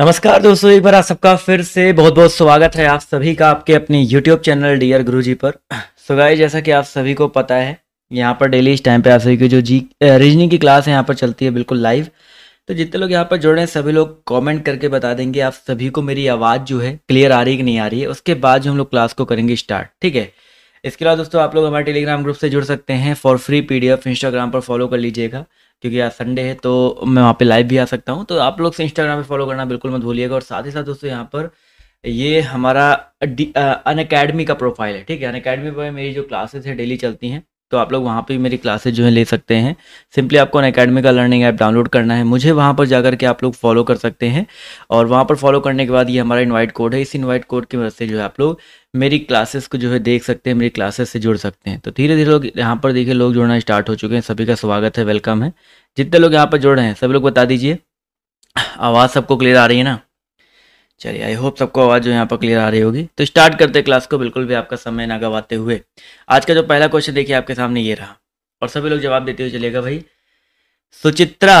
नमस्कार दोस्तों एक बार आप सबका फिर से बहुत बहुत स्वागत है आप सभी का आपके अपने YouTube चैनल डियर गुरुजी पर सो गाइस जैसा कि आप सभी को पता है यहाँ पर डेली इस टाइम पे आप सभी की जो जी रीजनिंग की क्लास है यहाँ पर चलती है बिल्कुल लाइव तो जितने लोग यहाँ पर जुड़े हैं सभी लोग कमेंट करके बता देंगे आप सभी को मेरी आवाज़ जो है क्लियर आ रही कि नहीं आ रही है उसके बाद जो हम लोग क्लास को करेंगे स्टार्ट ठीक है इसके अलावा दोस्तों आप लोग हमारे टेलीग्राम ग्रुप से जुड़ सकते हैं फॉर फ्री पीडीएफ इंस्टाग्राम पर फॉलो कर लीजिएगा क्योंकि आज संडे है तो मैं वहाँ पे लाइव भी आ सकता हूँ तो आप लोग से इंस्टाग्राम पे फॉलो करना बिल्कुल मत भूलिएगा और साथ ही साथ दोस्तों यहाँ पर ये हमारा अन अकेडमी का प्रोफाइल है ठीक है अन अकेडमी पर मेरी जो क्लासेस हैं डेली चलती हैं तो आप लोग वहाँ पे मेरी क्लासेज जो है ले सकते हैं सिंपली आपको अन अकेडमी का लर्निंग ऐप डाउनलोड करना है मुझे वहाँ पर जाकर के आप लोग फॉलो कर सकते हैं और वहाँ पर फॉलो करने के बाद ये हमारा इनवाइट कोड है इस इनवाइट कोड की वजह से जो है आप लोग मेरी क्लासेस को जो है देख सकते हैं मेरी क्लासेस से जुड़ सकते हैं तो धीरे धीरे लोग यहाँ पर देखिए लोग जुड़ना स्टार्ट हो चुके हैं सभी का स्वागत है वेलकम है जितने लोग यहाँ पर जुड़ रहे हैं सभी लोग बता दीजिए आवाज़ सबको क्लियर आ रही है ना चलिए आई होप सबको आवाज़ जो यहाँ पर क्लियर आ रही होगी तो स्टार्ट करते हैं क्लास को बिल्कुल भी आपका समय ना गवाते हुए आज का जो पहला क्वेश्चन देखिए आपके सामने ये रहा और सभी लोग जवाब देते हुए चलेगा भाई सुचित्रा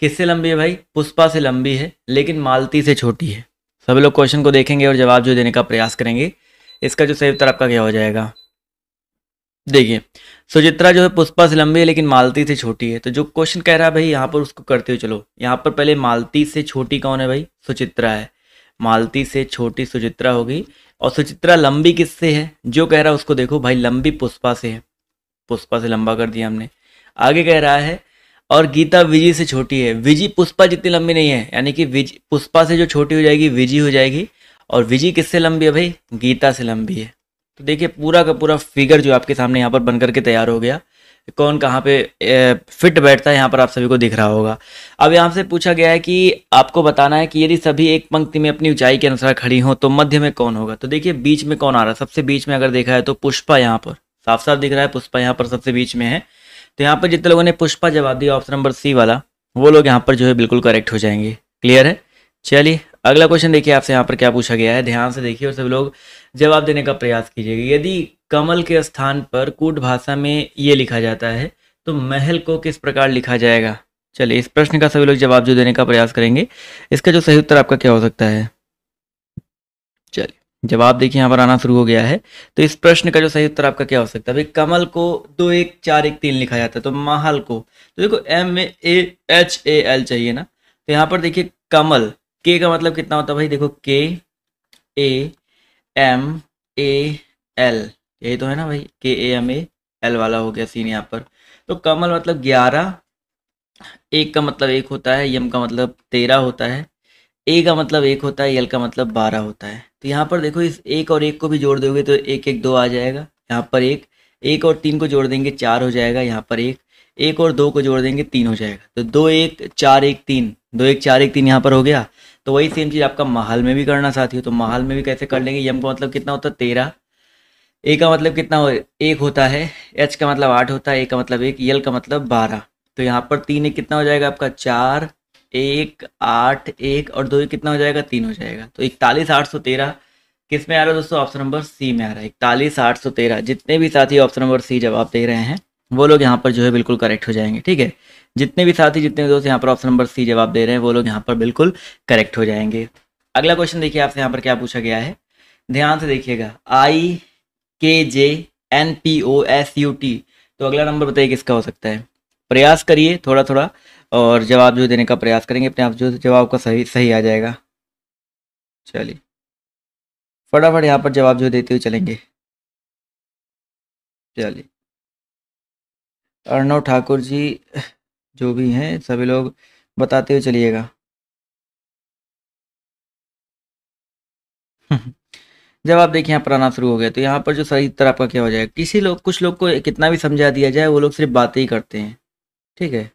किससे लंबी है भाई पुष्पा से लंबी है लेकिन मालती से छोटी है सभी लोग क्वेश्चन को देखेंगे और जवाब जो देने का प्रयास करेंगे इसका जो सही उत्तर आपका क्या हो जाएगा देखिए सुचित्रा जो है पुष्पा से लंबी है लेकिन मालती से छोटी है तो जो क्वेश्चन कह रहा है भाई यहाँ पर उसको करते हुए चलो यहाँ पर पहले मालती से छोटी कौन है भाई सुचित्रा है मालती से छोटी सुचित्रा होगी और सुचित्रा लंबी किससे है जो कह रहा है उसको देखो भाई लंबी पुष्पा से है पुष्पा से लंबा कर दिया हमने आगे कह रहा है और गीता विजी से छोटी है विजी पुष्पा जितनी लंबी नहीं है यानी कि विज पुष्पा से जो छोटी हो जाएगी विजी हो जाएगी और विजी किससे लंबी है भाई गीता से लंबी है तो देखिए पूरा का पूरा फिगर जो आपके सामने यहाँ पर बन करके तैयार हो गया कौन कहाँ पे फिट बैठता है यहाँ पर आप सभी को दिख रहा होगा अब यहाँ से पूछा गया है कि आपको बताना है कि यदि सभी एक पंक्ति में अपनी ऊंचाई के अनुसार खड़ी हो तो मध्य में कौन होगा तो देखिए बीच में कौन आ रहा है सबसे बीच में अगर देखा है तो पुष्पा यहाँ पर साफ साफ दिख रहा है पुष्पा यहाँ पर सबसे बीच में है तो यहाँ पर जितने लोगों ने पुष्पा जवाब दिया ऑप्शन नंबर सी वाला वो लोग यहाँ पर जो है बिल्कुल करेक्ट हो जाएंगे क्लियर है चलिए अगला क्वेश्चन देखिए आपसे यहाँ पर क्या पूछा गया है ध्यान से देखिए और सभी लोग जवाब देने का प्रयास कीजिएगा यदि कमल के स्थान पर कूट भाषा में ये लिखा जाता है तो महल को किस प्रकार लिखा जाएगा चलिए इस प्रश्न का सभी लोग जवाब जो देने का प्रयास करेंगे इसका जो सही उत्तर आपका क्या हो सकता है चलिए जवाब देखिए यहाँ पर आना शुरू हो गया है तो इस प्रश्न का जो सही उत्तर आपका क्या हो सकता है भाई कमल को दो एक चार एक तीन लिखा जाता है तो महल को तो देखो M A H A L चाहिए ना तो यहाँ पर देखिए कमल के का मतलब कितना होता है भाई देखो के ए एम ए एल यही तो है ना भाई के ए एम ए एल वाला हो गया सीन यहाँ पर तो कमल मतलब ग्यारह एक का मतलब एक होता है यम का मतलब तेरह होता है ए का मतलब एक होता है एल का मतलब बारह होता है तो यहाँ पर देखो इस एक और एक को भी जोड़ दोगे तो एक एक दो आ जाएगा यहाँ पर एक एक और तीन को जोड़ देंगे चार हो जाएगा यहाँ पर एक एक और दो को जोड़ देंगे तीन हो जाएगा तो दो एक चार एक तीन दो एक चार एक तीन यहाँ पर हो गया तो वही सेम चीज़ आपका महल में भी करना चाहती हो तो महल में भी कैसे कर लेंगे यम का मतलब कितना होता है तेरह ए का मतलब कितना हो एक होता है एच का मतलब आठ होता है ए का मतलब एक यल का मतलब बारह तो यहाँ पर तीन एक कितना हो जाएगा आपका चार एक आठ एक और दो एक कितना हो जाएगा तीन हो जाएगा तो इकतालीस आठ सौ तेरह किस में आ रहा है दोस्तों ऑप्शन नंबर सी में आ रहा है इकतालीस आठ सौ तेरह जितने भी साथी ऑप्शन नंबर सी जवाब दे रहे हैं वो लोग यहाँ पर जो है बिल्कुल करेक्ट हो जाएंगे ठीक है जितने भी साथी जितने दोस्त यहाँ पर ऑप्शन नंबर सी जवाब दे रहे हैं वो लोग यहाँ पर बिल्कुल करेक्ट हो जाएंगे अगला क्वेश्चन देखिए आपसे यहाँ पर क्या पूछा गया है ध्यान से देखिएगा I K J N P O S U T तो अगला नंबर बताइए किसका हो सकता है प्रयास करिए थोड़ा थोड़ा और जवाब जो देने का प्रयास करेंगे अपने आप जो जवाब का सही सही आ जाएगा चलिए फटाफट यहाँ पर जवाब जो देते हुए चलेंगे चलिए अर्णव ठाकुर जी जो भी हैं सभी लोग बताते हुए चलिएगा जब आप देखिए यहाँ पर आना शुरू हो गया तो यहाँ पर जो सही तरह आपका क्या हो जाएगा किसी लोग कुछ लोग को कितना भी समझा दिया जाए वो लोग सिर्फ बातें ही करते हैं ठीक है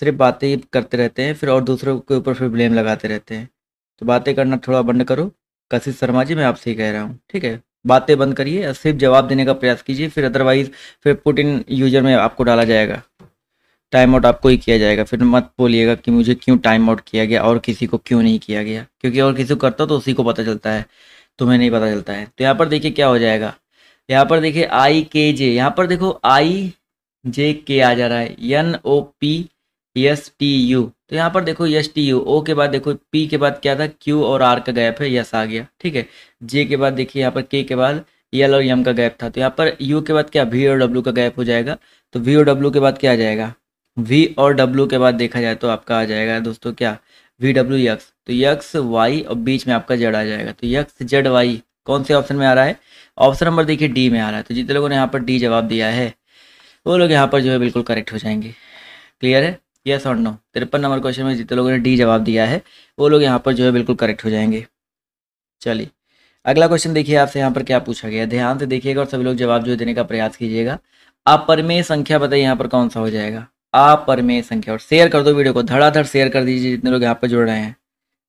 सिर्फ बातें ही करते रहते हैं फिर और दूसरों के ऊपर फिर ब्लेम लगाते रहते हैं तो बातें करना थोड़ा बंद करो कशिश शर्मा जी मैं आपसे ही कह रहा हूँ ठीक है बातें बंद करिए सिर्फ जवाब देने का प्रयास कीजिए फिर अदरवाइज़ फिर पुट इन यूजर में आपको डाला जाएगा टाइम आउट आपको ही किया जाएगा फिर मत बोलिएगा कि मुझे क्यों टाइम आउट किया गया और किसी को क्यों नहीं किया गया क्योंकि और किसी को करता तो उसी को पता चलता है तुम्हें नहीं पता चलता है तो यहाँ पर देखिए क्या हो जाएगा यहाँ पर देखिए आई के जे यहाँ पर देखो आई जे के आ जा रहा है N O P S T U तो यहाँ पर देखो यस टी यू ओ के बाद देखो पी के बाद क्या था क्यू और आर का गैप है यस आ गया ठीक है जे के बाद देखिए यहाँ पर के के बाद एल और यम का गैप था तो यहाँ पर यू के बाद क्या वी और डब्ल्यू का गैप हो जाएगा तो वी और डब्ल्यू के बाद क्या आ जाएगा वी और डब्ल्यू के बाद देखा जाए तो आपका आ जाएगा दोस्तों क्या वी डब्ल्यू यक्स तो यक्स वाई और बीच में आपका जड आ जाएगा तो यक्स जड वाई कौन से ऑप्शन में आ रहा है ऑप्शन नंबर देखिए डी में आ रहा है तो जितने लोगों ने यहाँ पर डी जवाब दिया है वो लोग यहाँ पर जो है बिल्कुल करेक्ट हो जाएंगे क्लियर है यस और नो तिरपन नंबर क्वेश्चन में जितने लोगों ने डी जवाब दिया है वो लोग यहाँ पर जो है बिल्कुल करेक्ट हो जाएंगे चलिए अगला क्वेश्चन देखिए आपसे यहाँ पर क्या पूछा गया ध्यान से देखिएगा और सभी लोग जवाब जो देने का प्रयास कीजिएगा आप संख्या बताइए यहाँ पर कौन सा हो जाएगा आप पर में संख्या और शेयर कर दो वीडियो को धड़ाधड़ शेयर कर दीजिए जितने लोग यहाँ पर जुड़ रहे हैं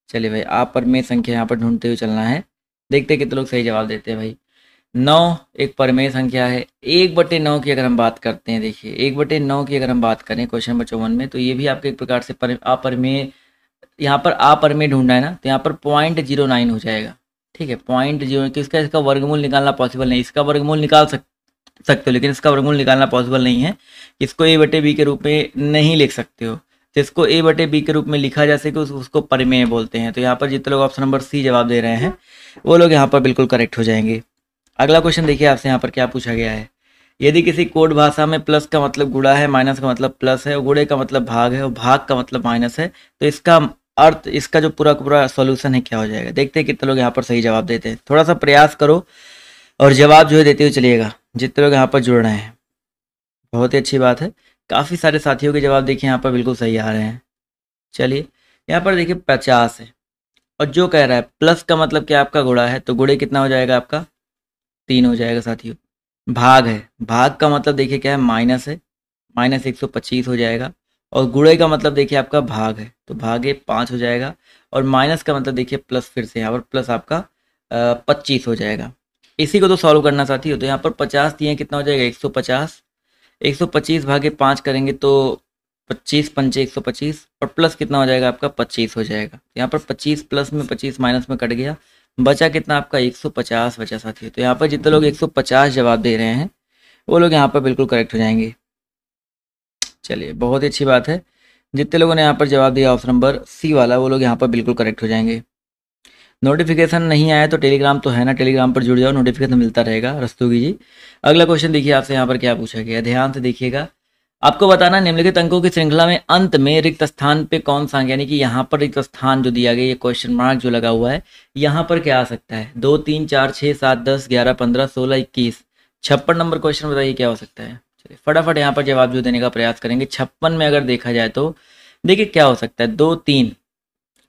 चलिए भाई आप पर में संख्या यहाँ पर ढूंढते हुए चलना है देखते कितने लोग सही जवाब देते हैं भाई नौ एक परमेय संख्या है एक बटे नौ की अगर हम बात करते हैं देखिए एक बटे नौ की अगर हम बात करें क्वेश्चन नंबर चौवन में तो ये भी आपके एक प्रकार से पर अपरमेय यहाँ पर अपरमेय ढूंढना है ना तो यहाँ पर पॉइंट जीरो नाइन हो जाएगा ठीक है पॉइंट जीरो इसका इसका वर्गमूल निकालना पॉसिबल नहीं इसका वर्गमूल निकाल सकते सकते हो लेकिन इसका वर्गमूल निकालना पॉसिबल नहीं है इसको ए बटे बी के रूप में नहीं लिख सकते हो जिसको ए बटे बी के रूप में लिखा जा सके उसको परिमेय बोलते हैं तो यहाँ पर जितने लोग ऑप्शन नंबर सी जवाब दे रहे हैं वो लोग यहाँ पर बिल्कुल करेक्ट हो जाएंगे अगला क्वेश्चन देखिए आपसे यहाँ पर क्या पूछा गया है यदि किसी कोड भाषा में प्लस का मतलब गुड़ा है माइनस का मतलब प्लस है गुड़े का मतलब भाग है और भाग का मतलब माइनस है तो इसका अर्थ इसका जो पूरा पूरा सॉल्यूशन है क्या हो जाएगा देखते हैं कितने लोग यहाँ पर सही जवाब देते हैं थोड़ा सा प्रयास करो और जवाब जो है देते हुए चलिएगा जितने लोग यहाँ पर जुड़ रहे हैं बहुत ही अच्छी बात है काफ़ी सारे साथियों के जवाब देखिए यहाँ पर बिल्कुल सही आ रहे हैं चलिए यहाँ पर देखिए पचास है और जो कह रहा है प्लस का मतलब क्या आपका गुड़ा है तो गुड़े कितना हो जाएगा आपका तीन हो जाएगा साथियों भाग है भाग का मतलब देखिए क्या है माइनस है माइनस एक सौ पच्चीस हो जाएगा और गुड़े का मतलब देखिए आपका भाग है तो ये पाँच हो जाएगा और माइनस का मतलब देखिए प्लस फिर से यहाँ पर प्लस आपका पच्चीस हो जाएगा इसी को तो सॉल्व करना चाहती हो तो यहाँ पर पचास दिए कितना हो जाएगा एक सौ पचास एक सौ पच्चीस भागे पाँच करेंगे तो पच्चीस पंचे एक सौ पच्चीस और प्लस कितना हो जाएगा आपका पच्चीस हो जाएगा तो यहाँ पर पच्चीस प्लस में पच्चीस माइनस में कट गया बचा कितना आपका एक सौ पचास बचा साथी तो यहाँ पर जितने लोग एक सौ पचास जवाब दे रहे हैं वो लोग यहाँ पर बिल्कुल करेक्ट हो जाएंगे चलिए बहुत ही अच्छी बात है जितने लोगों ने यहाँ पर जवाब दिया ऑप्शन नंबर सी वाला वो लोग यहाँ पर बिल्कुल करेक्ट हो जाएंगे नोटिफिकेशन नहीं आया तो टेलीग्राम तो है ना टेलीग्राम पर जुड़ जाओ नोटिफिकेशन मिलता रहेगा रस्तोगी जी अगला क्वेश्चन देखिए आपसे यहाँ पर क्या पूछा गया ध्यान से देखिएगा आपको बताना निम्नलिखित अंकों की श्रृंखला में अंत में रिक्त स्थान पे कौन सा यानी कि यहाँ पर रिक्त स्थान जो दिया गया ये क्वेश्चन मार्क जो लगा हुआ है यहाँ पर क्या आ सकता है दो तीन चार छः सात दस ग्यारह पंद्रह सोलह इक्कीस छप्पन नंबर क्वेश्चन बताइए क्या हो सकता है चलिए फटाफट यहाँ पर जवाब जो देने का प्रयास करेंगे छप्पन में अगर देखा जाए तो देखिए क्या हो सकता है दो तीन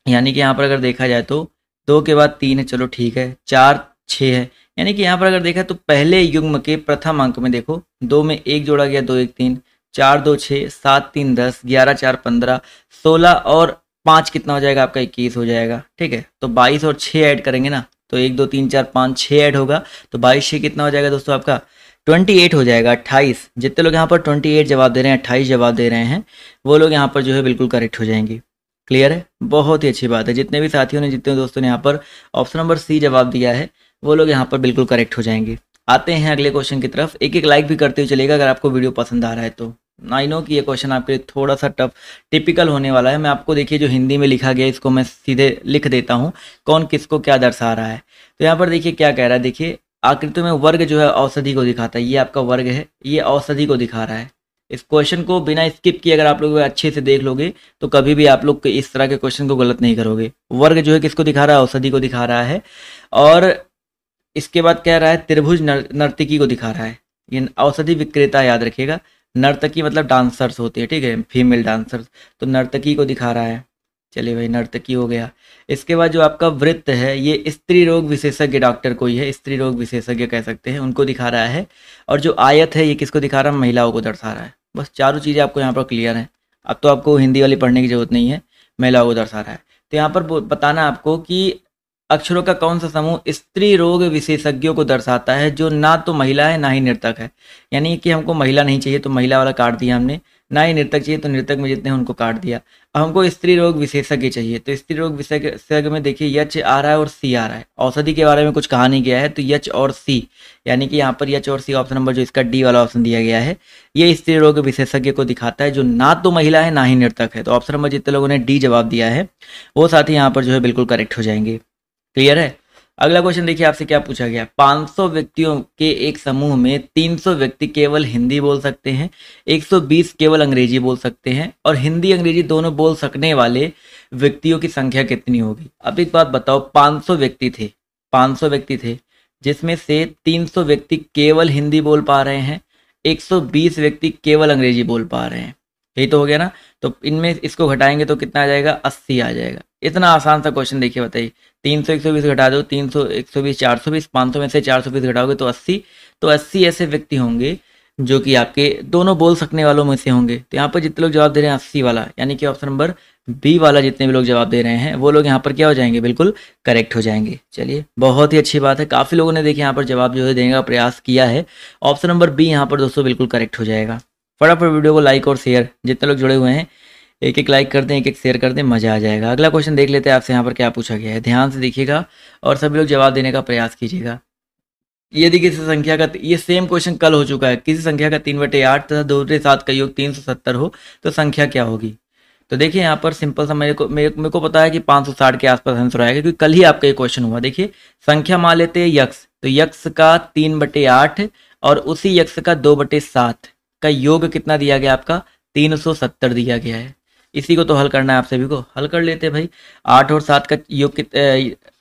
यानी कि यहाँ पर अगर देखा जाए तो दो के बाद तीन है चलो ठीक है चार छः है यानी कि यहाँ पर अगर देखा तो पहले युग्म के प्रथम अंक में देखो दो में एक जोड़ा गया दो एक तीन चार दो छः सात तीन दस ग्यारह चार पंद्रह सोलह और पाँच कितना हो जाएगा आपका इक्कीस हो जाएगा ठीक है तो बाईस और छः ऐड करेंगे ना तो एक दो तीन चार पाँच छः ऐड होगा तो बाईस छः कितना हो जाएगा दोस्तों आपका ट्वेंटी एट हो जाएगा अट्ठाईस जितने लोग यहाँ पर ट्वेंटी एट जवाब दे रहे हैं अट्ठाईस जवाब दे रहे हैं वो लोग यहाँ पर जो है बिल्कुल करेक्ट हो जाएंगे क्लियर है बहुत ही अच्छी बात है जितने भी साथियों ने जितने दोस्तों ने यहाँ पर ऑप्शन नंबर सी जवाब दिया है वो लोग यहाँ पर बिल्कुल करेक्ट हो जाएंगे आते हैं अगले क्वेश्चन की तरफ एक एक लाइक भी करते हुए चलेगा अगर आपको वीडियो पसंद आ रहा है तो आई नो कि ये क्वेश्चन आपके लिए थोड़ा सा टफ टिपिकल होने वाला है मैं आपको देखिए जो हिंदी में लिखा गया इसको मैं सीधे लिख देता हूँ कौन किसको क्या दर्शा रहा है तो यहाँ पर देखिए क्या कह रहा है देखिए आकृति में वर्ग जो है औषधि को दिखाता है ये आपका वर्ग है ये औषधि को दिखा रहा है इस क्वेश्चन को बिना स्किप किए अगर आप लोग अच्छे से देख लोगे तो कभी भी आप लोग इस तरह के क्वेश्चन को गलत नहीं करोगे वर्ग जो है किसको दिखा रहा है औषधि को दिखा रहा है और इसके बाद कह रहा है त्रिभुज नर, नर्तकी को दिखा रहा है ये औषधि विक्रेता याद रखिएगा नर्तकी मतलब डांसर्स होती है ठीक है फीमेल डांसर्स तो नर्तकी को दिखा रहा है चलिए भाई नर्तकी हो गया इसके बाद जो आपका वृत्त है ये स्त्री रोग विशेषज्ञ डॉक्टर कोई है स्त्री रोग विशेषज्ञ कह सकते हैं उनको दिखा रहा है और जो आयत है ये किसको दिखा रहा है महिलाओं को दर्शा रहा है बस चारों चीज़ें आपको यहाँ पर क्लियर हैं अब तो आपको हिंदी वाली पढ़ने की ज़रूरत नहीं है महिलाओं को दर्शा रहा है तो यहाँ पर बताना आपको कि अक्षरों का कौन सा समूह स्त्री रोग विशेषज्ञों को दर्शाता है जो ना तो महिला है ना ही नृतक है यानी कि हमको महिला नहीं चाहिए तो महिला वाला काट दिया हमने ना ही नृतक चाहिए तो नृतक में जितने उनको काट दिया अब हमको स्त्री रोग विशेषज्ञ चाहिए तो स्त्री रोग विशेषज्ञ में देखिए यच आ रहा है और सी आ रहा है औषधि के बारे में कुछ कहा नहीं गया है तो यच और सी यानी कि यहाँ पर यच और सी ऑप्शन नंबर जो इसका डी वाला ऑप्शन दिया गया है ये स्त्री रोग विशेषज्ञ को दिखाता है जो ना तो महिला है ना ही नृतक है तो ऑप्शन नंबर जितने लोगों ने डी जवाब दिया है वो साथ ही यहाँ पर जो है बिल्कुल करेक्ट हो जाएंगे क्लियर है अगला क्वेश्चन देखिए आपसे क्या पूछा गया 500 व्यक्तियों के एक समूह में 300 व्यक्ति केवल हिंदी बोल सकते हैं 120 केवल अंग्रेजी बोल सकते हैं और हिंदी अंग्रेजी दोनों बोल सकने वाले व्यक्तियों की संख्या कितनी होगी अब एक बात बताओ 500 व्यक्ति थे 500 व्यक्ति थे जिसमें से 300 व्यक्ति केवल हिंदी बोल पा रहे हैं 120 व्यक्ति केवल अंग्रेजी बोल पा रहे हैं यही तो हो गया ना तो इनमें इसको घटाएंगे तो कितना आ जाएगा अस्सी आ जाएगा इतना आसान सा क्वेश्चन देखिए बताइए तीन सौ एक सौ बीस घटा दो तीन सौ एक सौ बीस चार सौ बीस पाँच सौ में से चार सौ बीस घटाओगे तो अस्सी तो अस्सी ऐसे व्यक्ति होंगे जो कि आपके दोनों बोल सकने वालों में से होंगे तो यहाँ पर जितने लोग जवाब दे रहे हैं अस्सी वाला यानी कि ऑप्शन नंबर बी वाला जितने भी लोग जवाब दे रहे हैं वो लोग यहाँ पर क्या हो जाएंगे बिल्कुल करेक्ट हो जाएंगे चलिए बहुत ही अच्छी बात है काफ़ी लोगों ने देखिए यहाँ पर जवाब जो है देने का प्रयास किया है ऑप्शन नंबर बी यहाँ पर दोस्तों बिल्कुल करेक्ट हो जाएगा फटाफट वीडियो को लाइक और शेयर जितने लोग जुड़े हुए हैं एक एक लाइक कर दें एक एक शेयर कर दें मजा आ जाएगा अगला क्वेश्चन देख लेते हैं आपसे यहाँ पर क्या पूछा गया है ध्यान से देखिएगा और सभी लोग जवाब देने का प्रयास कीजिएगा यदि किसी संख्या का ये सेम क्वेश्चन कल हो चुका है किसी संख्या का तीन बटे आठ तथा दो बटे सात का योग तीन सौ सत्तर हो तो संख्या क्या होगी तो देखिए यहाँ पर सिंपल सा मेरे को मेरे, को पता है कि सौ साठ के आसपास आंसर आएगा क्योंकि कल ही आपका ये क्वेश्चन हुआ देखिए संख्या मान लेते हैं यक्ष तो यक्ष का तीन बटे आठ और उसी यक्ष का दो बटे सात का योग कितना दिया गया आपका 370 दिया गया है इसी को तो हल करना है आप सभी को हल कर लेते भाई आठ और सात का योग कित,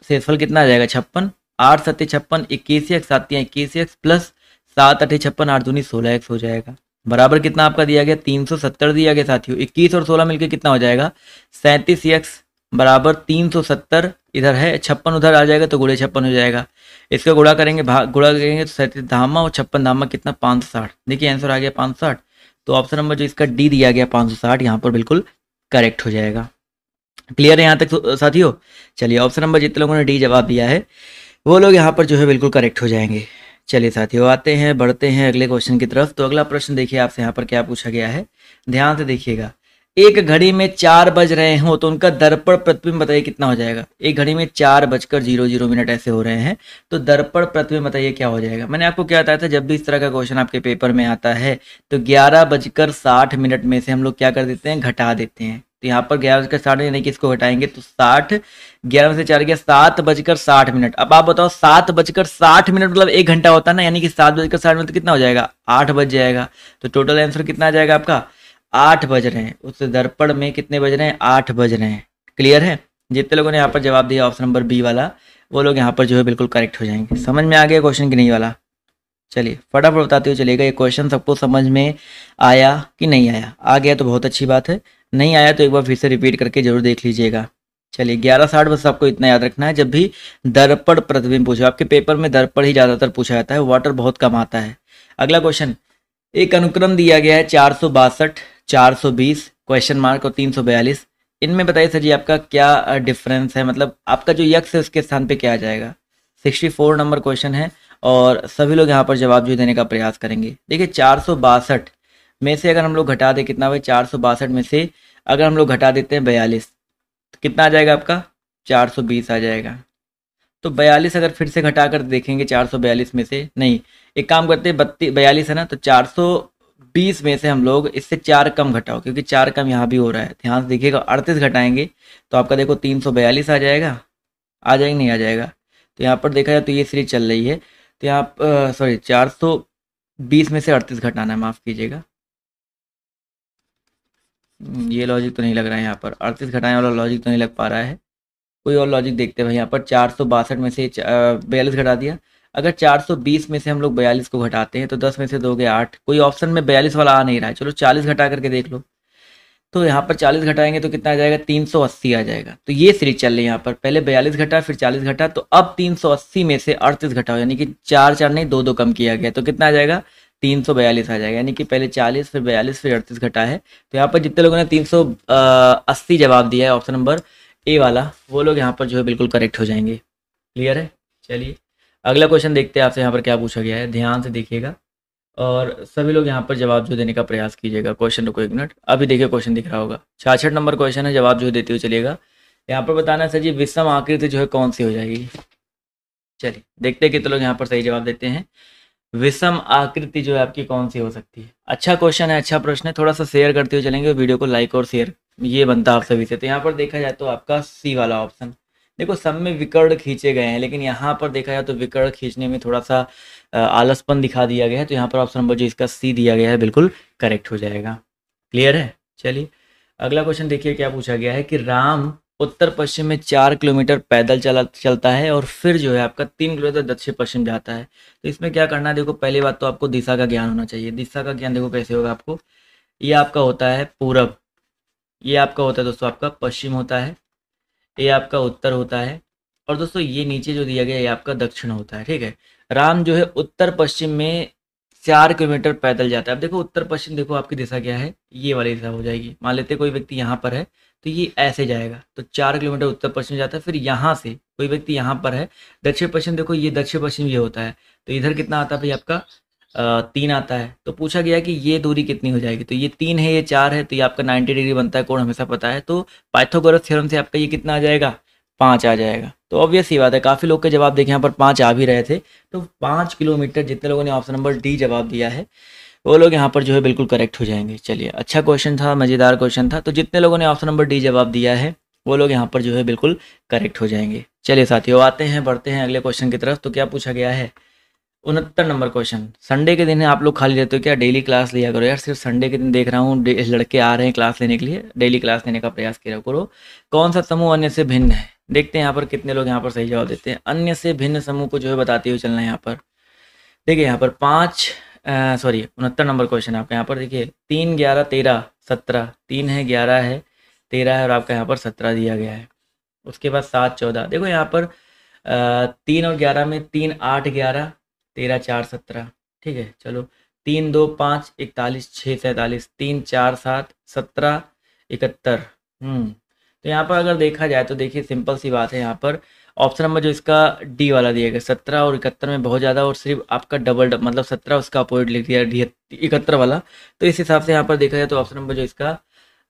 शेषफल कितना आ जाएगा छप्पन आठ सत्य छप्पन इक्कीस एक्स सात इक्कीस एक्स प्लस सात अठे छप्पन आठ दूनी सोलह एक्स हो जाएगा बराबर कितना आपका दिया गया तीन सौ सत्तर दिया गया साथियों इक्कीस और सोलह मिलकर कितना हो जाएगा सैंतीस एक्स बराबर तीन सौ सत्तर इधर है छप्पन उधर आ जाएगा तो गुड़े छप्पन हो जाएगा इसका गुड़ा करेंगे भाग गुड़ा करेंगे तो सैंतीस धामा और छप्पन धामा कितना पाँच सौ साठ देखिए आंसर आ गया पाँच सौ साठ तो ऑप्शन नंबर जो इसका डी दिया गया पाँच सौ साठ यहाँ पर बिल्कुल करेक्ट हो जाएगा क्लियर है यहाँ तक तो, साथियों चलिए ऑप्शन नंबर जितने लोगों ने डी जवाब दिया है वो लोग यहाँ पर जो है बिल्कुल करेक्ट हो जाएंगे चलिए साथियों आते हैं बढ़ते हैं अगले क्वेश्चन की तरफ तो अगला प्रश्न देखिए आपसे यहाँ पर क्या पूछा गया है ध्यान से देखिएगा एक घड़ी में चार बज रहे हों तो उनका दर्पण प्रतिबिंब बताइए कितना हो जाएगा एक घड़ी में चार बजकर जीरो जीरो मिनट ऐसे हो रहे हैं तो दर्पण प्रतिबिंब बताइए क्या हो जाएगा मैंने आपको क्या बताया था जब भी इस तरह का क्वेश्चन आपके पेपर में आता है तो ग्यारह बजकर साठ मिनट में से हम लोग क्या कर देते हैं घटा देते हैं तो यहाँ पर ग्यारह बजकर साठ यानी कि इसको घटाएंगे तो साठ ग्यारह में से चार गया सात बजकर साठ मिनट अब आप बताओ सात बजकर साठ मिनट मतलब एक घंटा होता है ना यानी कि सात बजकर साठ मिनट तो कितना हो जाएगा आठ बज जाएगा तो टोटल आंसर कितना आ जाएगा आपका आठ बज रहे हैं उस दर्पण में कितने बज रहे हैं आठ बज रहे हैं क्लियर है जितने लोगों ने यहाँ पर जवाब दिया ऑप्शन नंबर बी वाला वो लोग यहाँ पर जो है बिल्कुल करेक्ट हो जाएंगे समझ में आ गया क्वेश्चन कि नहीं वाला चलिए फटाफट बताते हुए चलेगा ये क्वेश्चन सबको समझ में आया कि नहीं आया आ गया तो बहुत अच्छी बात है नहीं आया तो एक बार फिर से रिपीट करके जरूर देख लीजिएगा चलिए ग्यारह साठ बस आपको इतना याद रखना है जब भी दर्पण प्रतिबिंब पूछो आपके पेपर में दर्पण ही ज़्यादातर पूछा जाता है वाटर बहुत कम आता है अगला क्वेश्चन एक अनुक्रम दिया गया है चार सौ बासठ 420 क्वेश्चन मार्क और 342 इनमें बताइए सर जी आपका क्या डिफरेंस है मतलब आपका जो यक्स है उसके स्थान पे क्या आ जाएगा 64 नंबर क्वेश्चन है और सभी लोग यहाँ पर जवाब जो देने का प्रयास करेंगे देखिए चार में से अगर हम लोग घटा दें कितना भाई चार में से अगर हम लोग घटा देते हैं बयालीस तो कितना आ जाएगा आपका बीस आ जाएगा तो बयालीस अगर फिर से घटा कर देखेंगे 442 में से नहीं एक काम करते हैं बत्तीस बयालीस है ना तो चार बीस में से हम लोग इससे चार कम घटाओ क्योंकि चार कम यहाँ भी हो रहा है ध्यान से देखिएगा अड़तीस घटाएंगे तो आपका देखो तीन सौ बयालीस आ जाएगा आ जाएगा नहीं आ जाएगा तो यहाँ पर देखा जाए तो ये सीरीज चल रही है तो यहाँ सॉरी चार सौ बीस में से अड़तीस घटाना है माफ़ कीजिएगा हम्म, ये लॉजिक तो नहीं लग रहा है यहाँ पर अड़तीस घटाने वाला लॉजिक तो नहीं लग पा रहा है कोई और लॉजिक देखते हैं भाई यहाँ पर चार सौ बासठ में से बयालीस घटा दिया अगर 420 में से हम लोग बयालीस को घटाते हैं तो 10 में से दोगे आठ कोई ऑप्शन में बयालीस वाला आ नहीं रहा है चलो 40 घटा करके देख लो तो यहाँ पर 40 घटाएंगे तो कितना आ जाएगा 380 आ जाएगा तो ये सीरीज चल रही है यहाँ पर पहले बयालीस घटा फिर 40 घटा तो अब 380 में से अड़तीस घटाओ यानी कि चार चार नहीं दो दो कम किया गया तो कितना आ जाएगा तीन सौ बयालीस आ जाएगा यानी कि पहले चालीस फिर बयालीस फिर अड़तीस घटा है तो यहाँ पर जितने लोगों ने तीन सौ अस्सी जवाब दिया है ऑप्शन नंबर ए वाला वो लोग यहाँ पर जो है बिल्कुल करेक्ट हो जाएंगे क्लियर है चलिए अगला क्वेश्चन देखते हैं आपसे यहाँ पर क्या पूछा गया है ध्यान से देखिएगा और सभी लोग यहाँ पर जवाब जो देने का प्रयास कीजिएगा क्वेश्चन रुको एक मिनट अभी देखिए क्वेश्चन दिख रहा होगा छाछठ नंबर क्वेश्चन है जवाब जो देते हुए चलिएगा यहाँ पर बताना है सर जी विषम आकृति जो है कौन सी हो जाएगी चलिए देखते हैं कितने लोग यहाँ पर सही जवाब देते हैं विषम आकृति जो है आपकी कौन सी हो सकती है अच्छा क्वेश्चन है अच्छा प्रश्न है थोड़ा सा शेयर करते हुए चलेंगे वीडियो को लाइक और शेयर ये बनता है आप सभी से तो यहाँ पर देखा जाए तो आपका सी वाला ऑप्शन देखो सब में विकर्ण खींचे गए हैं लेकिन यहाँ पर देखा जाए तो विकर्ण खींचने में थोड़ा सा आलसपन दिखा दिया गया है तो यहाँ पर ऑप्शन नंबर जो इसका सी दिया गया है बिल्कुल करेक्ट हो जाएगा क्लियर है चलिए अगला क्वेश्चन देखिए क्या पूछा गया है कि राम उत्तर पश्चिम में चार किलोमीटर पैदल चला चलता है और फिर जो है आपका तीन किलोमीटर दक्षिण पश्चिम जाता है तो इसमें क्या करना है देखो पहली बात तो आपको दिशा का ज्ञान होना चाहिए दिशा का ज्ञान देखो कैसे होगा आपको ये आपका होता है पूरब ये आपका होता है दोस्तों आपका पश्चिम होता है ये आपका उत्तर होता है और दोस्तों ये नीचे जो दिया गया ये आपका दक्षिण होता है ठीक है राम जो है उत्तर पश्चिम में चार किलोमीटर पैदल जाता है अब देखो उत्तर पश्चिम देखो आपकी दिशा क्या है ये वाली दिशा हो जाएगी मान लेते कोई व्यक्ति यहाँ पर है तो ये ऐसे जाएगा तो चार किलोमीटर उत्तर पश्चिम जाता है फिर यहाँ से कोई व्यक्ति यहाँ पर है दक्षिण पश्चिम देखो ये दक्षिण पश्चिम ये होता है तो इधर कितना आता है भाई आपका तीन आता है तो पूछा गया कि ये दूरी कितनी हो जाएगी तो ये तीन है ये चार है तो ये आपका नाइन्टी डिग्री बनता है कोण हमेशा पता है तो पाइथोगोरस थ्योरम से आपका ये कितना आ जाएगा पाँच आ जाएगा तो ऑब्वियस ही बात है काफ़ी लोग के जवाब देखे यहाँ पर पाँच आ भी रहे थे तो पाँच किलोमीटर जितने लोगों ने ऑप्शन नंबर डी जवाब दिया है वो लोग यहाँ पर जो है बिल्कुल करेक्ट हो जाएंगे चलिए अच्छा क्वेश्चन था मज़ेदार क्वेश्चन था तो जितने लोगों ने ऑप्शन नंबर डी जवाब दिया है वो लोग यहाँ पर जो है बिल्कुल करेक्ट हो जाएंगे चलिए साथियों आते हैं बढ़ते हैं अगले क्वेश्चन की तरफ तो क्या पूछा गया है उनहत्तर नंबर क्वेश्चन संडे के दिन है आप लोग खाली रहते हो क्या डेली क्लास लिया करो यार सिर्फ संडे के दिन देख रहा हूँ लड़के आ रहे हैं क्लास लेने के लिए डेली क्लास लेने का प्रयास किया करो कौन सा समूह अन्य से भिन्न है देखते हैं यहाँ पर कितने लोग यहाँ पर सही जवाब देते हैं अन्य से भिन्न समूह को जो है बताते हुए चलना है यहाँ पर देखिए यहाँ पर पाँच सॉरी उनहत्तर नंबर क्वेश्चन आपका यहाँ पर देखिए तीन ग्यारह तेरह सत्रह तीन है ग्यारह है तेरह है और आपका यहाँ पर सत्रह दिया गया है उसके बाद सात चौदह देखो यहाँ पर तीन और ग्यारह में तीन आठ ग्यारह तेरह चार सत्रह ठीक है चलो तीन दो पाँच इकतालीस छः सैंतालीस तीन चार सात सत्रह इकहत्तर हम्म, तो यहाँ पर अगर देखा जाए तो देखिए सिंपल सी बात है यहाँ पर ऑप्शन नंबर जो इसका डी वाला दिया गया सत्रह और इकहत्तर में बहुत ज़्यादा और सिर्फ आपका डबल डब, मतलब सत्रह उसका अपोजिट लिख दिया इकहत्तर वाला तो इस हिसाब से यहाँ पर देखा जाए तो ऑप्शन नंबर जो इसका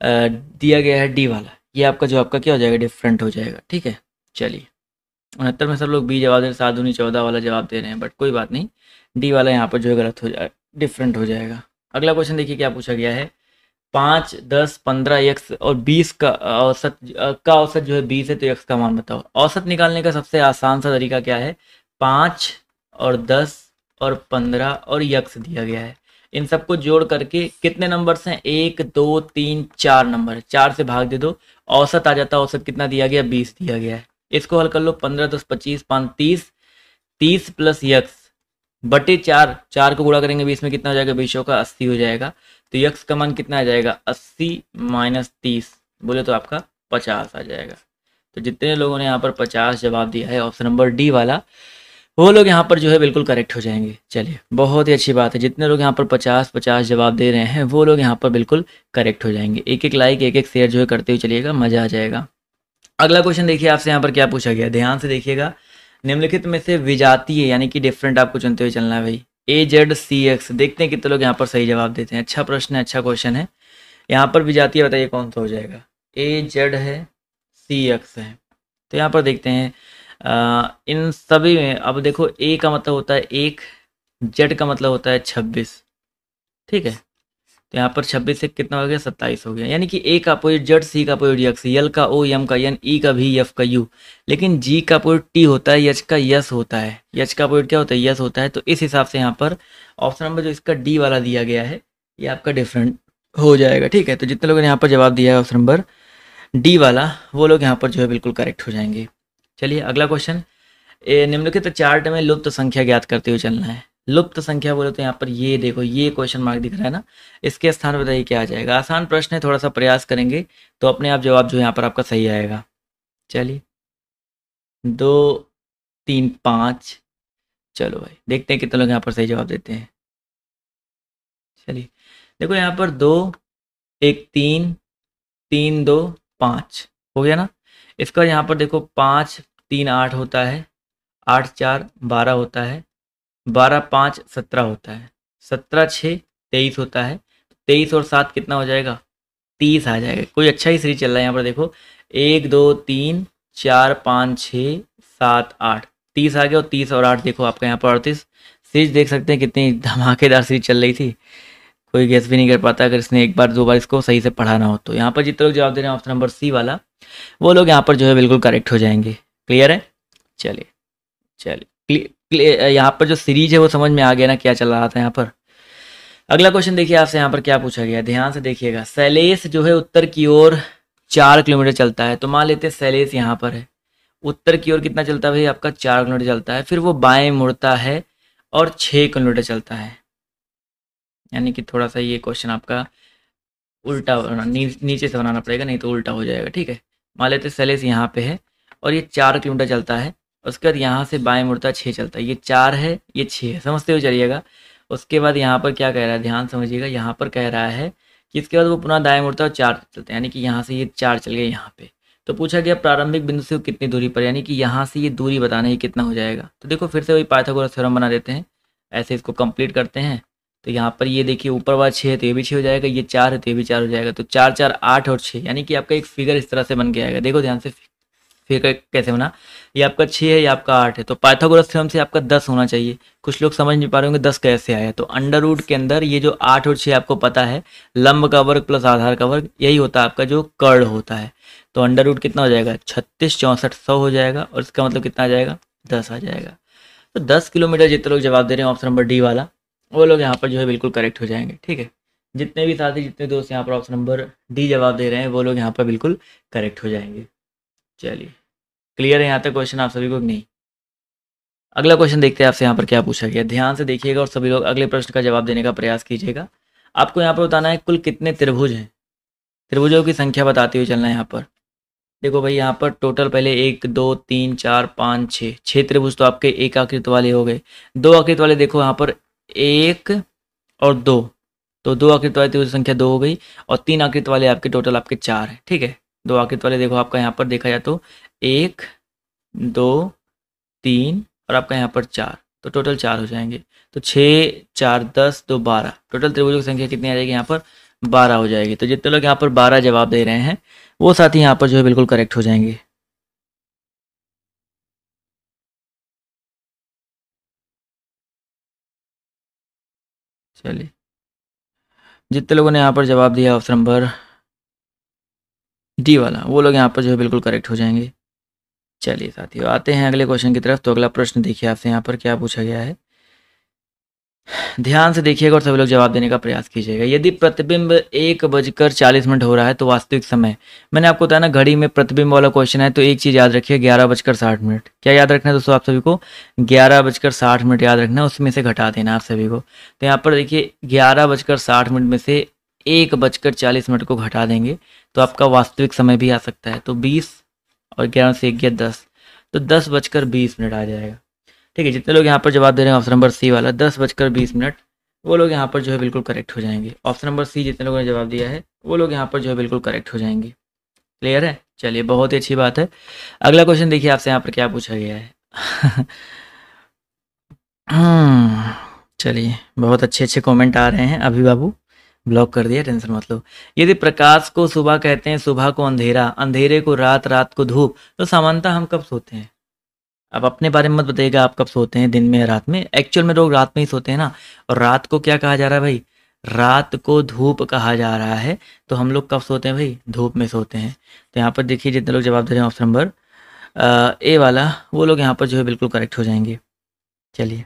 दिया गया है डी वाला ये आपका जो आपका क्या हो जाएगा डिफरेंट हो जाएगा ठीक है चलिए उनहत्तर में सब लोग बी जवाब दे रहे सात दूनी चौदह वाला जवाब दे रहे हैं बट कोई बात नहीं डी वाला यहाँ पर जो है गलत हो जाए डिफरेंट हो जाएगा अगला क्वेश्चन देखिए क्या पूछा गया है पाँच दस पंद्रह एक और बीस का औसत का औसत जो है बीस है तो एक का मान बताओ औसत निकालने का सबसे आसान सा तरीका क्या है पाँच और दस और पंद्रह और यक्स दिया गया है इन सबको जोड़ करके कितने नंबर हैं एक दो तीन चार नंबर चार से भाग दे दो औसत आ जाता है औसत कितना दिया गया बीस दिया गया है इसको हल कर लो पंद्रह दस पच्चीस पाँच तीस तीस प्लस यक्स बटे चार चार को गुड़ा करेंगे बीस में कितना हो जाएगा बीसों का अस्सी हो जाएगा तो यक्स का मान कितना आ जाएगा अस्सी माइनस तीस बोले तो आपका पचास आ जाएगा तो जितने लोगों ने यहाँ पर पचास जवाब दिया है ऑप्शन नंबर डी वाला वो लोग यहाँ पर जो है बिल्कुल करेक्ट हो जाएंगे चलिए बहुत ही अच्छी बात है जितने लोग यहाँ पर पचास पचास जवाब दे रहे हैं वो लोग यहाँ पर बिल्कुल करेक्ट हो जाएंगे एक एक लाइक एक एक शेयर जो है करते हुए चलिएगा मज़ा आ जाएगा अगला क्वेश्चन देखिए आपसे यहाँ पर क्या पूछा गया ध्यान से देखिएगा निम्नलिखित में से विजातीय यानी कि डिफरेंट आपको चुनते हुए चलना है भाई ए जेड सी एक्स देखते हैं कितने लोग यहाँ पर सही जवाब देते हैं अच्छा प्रश्न है अच्छा क्वेश्चन है यहाँ पर विजातीय बताइए कौन सा हो जाएगा ए जेड है सी एक्स है तो यहाँ पर देखते हैं आ, इन सभी में अब देखो ए का मतलब होता है एक जेड का मतलब होता है छब्बीस ठीक है तो यहाँ पर छब्बीस से कितना हो गया सत्ताईस हो गया यानी कि ए का अपोजिट जेड सी का अपोजिट यक्स यल का ओ यम का यन ई e का भी यफ का यू लेकिन जी का अपोजिट टी होता है यच का यस होता है यच का अपोजिट क्या होता है यस होता है तो इस हिसाब से यहाँ पर ऑप्शन नंबर जो इसका डी वाला दिया गया है ये आपका डिफरेंट हो जाएगा ठीक है तो जितने लोगों ने यहाँ पर जवाब दिया है ऑप्शन नंबर डी वाला वो लोग यहाँ पर जो है बिल्कुल करेक्ट हो जाएंगे चलिए अगला क्वेश्चन निम्नलिखित चार्ट में लुप्त संख्या ज्ञात करते हुए चलना है लुप्त संख्या बोले तो यहाँ पर ये देखो ये क्वेश्चन मार्क दिख रहा है ना इसके स्थान बताइए क्या आ जाएगा आसान प्रश्न है थोड़ा सा प्रयास करेंगे तो अपने आप जवाब जो यहाँ पर आपका सही आएगा चलिए दो तीन पाँच चलो भाई देखते हैं कितने लोग यहाँ पर सही जवाब देते हैं चलिए देखो यहाँ पर दो एक तीन तीन दो पाँच हो गया ना इसका यहाँ पर देखो पाँच तीन आठ होता है आठ चार बारह होता है बारह पाँच सत्रह होता है सत्रह छः तेईस होता है तेईस और सात कितना हो जाएगा तीस आ जाएगा कोई अच्छा ही सीरीज चल रहा है यहाँ पर देखो एक दो तीन चार पाँच छः सात आठ तीस आ गया और तीस और आठ देखो आपका यहाँ पर अड़तीस सीरीज देख सकते हैं कितनी धमाकेदार सीरीज चल रही थी कोई गैस भी नहीं कर पाता अगर इसने एक बार दो बार इसको सही से पढ़ाना हो तो यहाँ पर जितने लोग जवाब दे रहे हैं ऑप्शन नंबर सी वाला वो लोग यहाँ पर जो है बिल्कुल करेक्ट हो जाएंगे क्लियर है चलिए चलिए क्लियर यहाँ पर जो सीरीज है वो समझ में आ गया ना क्या चल रहा था यहाँ पर अगला क्वेश्चन देखिए आपसे यहाँ पर क्या पूछा गया ध्यान से देखिएगा सैलेस जो है उत्तर की ओर चार किलोमीटर चलता है तो मान लेते हैं सैलेस यहाँ पर है उत्तर की ओर कितना चलता है भाई आपका चार किलोमीटर चलता है फिर वो बाएं मुड़ता है और छः किलोमीटर चलता है यानी कि थोड़ा सा ये क्वेश्चन आपका उल्टा बनाना नी, नीचे से बनाना पड़ेगा नहीं तो उल्टा हो जाएगा ठीक है मान लेते सैलेस यहाँ पे है और ये चार किलोमीटर चलता है उसके बाद यहाँ से बाएं मुड़ता छः चलता है ये चार है ये छः है समझते हुए चलिएगा उसके बाद यहाँ पर क्या कह रहा है ध्यान समझिएगा यहाँ पर कह रहा है कि इसके बाद वो पुनः दाएं मुड़ता है और चार चलते हैं यानी कि यहाँ से ये चार चल गए यहाँ पे तो पूछा गया प्रारंभिक बिंदु से कितनी दूरी पर यानी कि यहाँ से ये दूरी बताना है कितना हो जाएगा तो देखो फिर से वही पाथागोरस थ्योरम बना देते हैं ऐसे इसको कंप्लीट करते हैं तो यहाँ पर ये देखिए ऊपर वाला छः है तो ये भी छः हो जाएगा ये चार है तो ये भी चार हो जाएगा तो चार चार आठ और छः यानी कि आपका एक फिगर इस तरह से बन के आएगा देखो ध्यान से फिगर कैसे बना ये आपका छः है या आपका आठ है तो पाइथागोरस थ्योरम से आपका दस होना चाहिए कुछ लोग समझ नहीं पा रहे होंगे दस कैसे आया तो अंडर रूट के अंदर ये जो आठ और छः आपको पता है लंब का वर्ग प्लस आधार का वर्ग यही होता है आपका जो कर्ण होता है तो अंडर रूट कितना हो जाएगा छत्तीस चौंसठ सौ हो जाएगा और इसका मतलब कितना आ जाएगा दस आ जाएगा तो दस किलोमीटर जितने लोग जवाब दे रहे हैं ऑप्शन नंबर डी वाला वो लोग यहाँ पर जो है बिल्कुल करेक्ट हो जाएंगे ठीक है जितने भी साथी जितने दोस्त यहाँ पर ऑप्शन नंबर डी जवाब दे रहे हैं वो लोग यहाँ पर बिल्कुल करेक्ट हो जाएंगे चलिए क्लियर है यहाँ तक क्वेश्चन आप सभी को नहीं अगला क्वेश्चन देखते हैं आपसे यहाँ पर क्या पूछा गया ध्यान से देखिएगा और सभी लोग अगले प्रश्न का जवाब देने का प्रयास कीजिएगा आपको यहाँ पर बताना है कुल कितने त्रिभुज हैं त्रिभुजों की संख्या बताते हुए चलना है यहाँ पर देखो भाई यहाँ पर टोटल पहले एक दो तीन चार पाँच छः छः त्रिभुज तो आपके एक आकृत वाले हो गए दो आकृत वाले देखो यहाँ पर एक और दो तो दो आकृत वाले त्रिभुज तो संख्या दो हो गई और तीन आकृत वाले आपके टोटल आपके चार है ठीक है दो आकृत वाले देखो आपका यहाँ पर देखा जाए तो एक दो तीन और आपका यहाँ पर चार तो टोटल चार हो जाएंगे तो छः चार दस दो बारह टोटल त्रिभुजों की संख्या कितनी आ जाएगी यहाँ पर बारह हो जाएगी तो जितने लोग यहाँ पर बारह जवाब दे रहे हैं वो साथ ही यहाँ पर जो है बिल्कुल करेक्ट हो जाएंगे चलिए जितने लोगों ने यहाँ पर जवाब दिया ऑप्शन नंबर डी वाला वो लोग यहाँ पर जो है बिल्कुल करेक्ट हो जाएंगे चलिए साथियों आते हैं अगले क्वेश्चन की तरफ तो अगला प्रश्न देखिए आपसे यहाँ पर क्या पूछा गया है ध्यान से देखिएगा और सभी लोग जवाब देने का प्रयास कीजिएगा यदि प्रतिबिंब एक बजकर चालीस मिनट हो रहा है तो वास्तविक समय मैंने आपको बताया ना घड़ी में प्रतिबिंब वाला क्वेश्चन है तो एक चीज़ याद रखिए ग्यारह बजकर साठ मिनट क्या याद रखना है दोस्तों आप सभी को ग्यारह बजकर साठ मिनट याद रखना है उसमें से घटा देना आप सभी को तो यहाँ पर देखिए ग्यारह बजकर साठ मिनट में से एक बजकर चालीस मिनट को घटा देंगे तो आपका वास्तविक समय भी आ सकता है तो बीस और ग्यारह से एक गया दस तो दस बजकर बीस मिनट आ जाएगा ठीक है जितने लोग यहाँ पर जवाब दे रहे हैं ऑप्शन नंबर सी वाला दस बजकर बीस मिनट वो लोग यहाँ पर जो है बिल्कुल करेक्ट हो जाएंगे ऑप्शन नंबर सी जितने लोगों ने जवाब दिया है वो लोग यहाँ पर जो है बिल्कुल करेक्ट हो जाएंगे क्लियर है चलिए बहुत ही अच्छी बात है अगला क्वेश्चन देखिए आपसे यहाँ पर क्या पूछा गया है हम्म, चलिए बहुत अच्छे अच्छे कॉमेंट आ रहे हैं अभी बाबू ब्लॉक कर दिया टेंशन मतलब यदि प्रकाश को सुबह कहते हैं सुबह को अंधेरा अंधेरे को रात रात को धूप तो सामान्यतः हम कब सोते हैं अब अपने बारे में मत बताइएगा आप कब सोते हैं दिन में या रात में एक्चुअल में लोग रात में ही सोते हैं ना और रात को क्या कहा जा रहा है भाई रात को धूप कहा जा रहा है तो हम लोग कब सोते हैं भाई धूप में सोते हैं तो यहाँ पर देखिए जितने लोग जवाब दे रहे हैं ऑप्शन नंबर ए वाला वो लोग यहाँ पर जो है बिल्कुल करेक्ट हो जाएंगे चलिए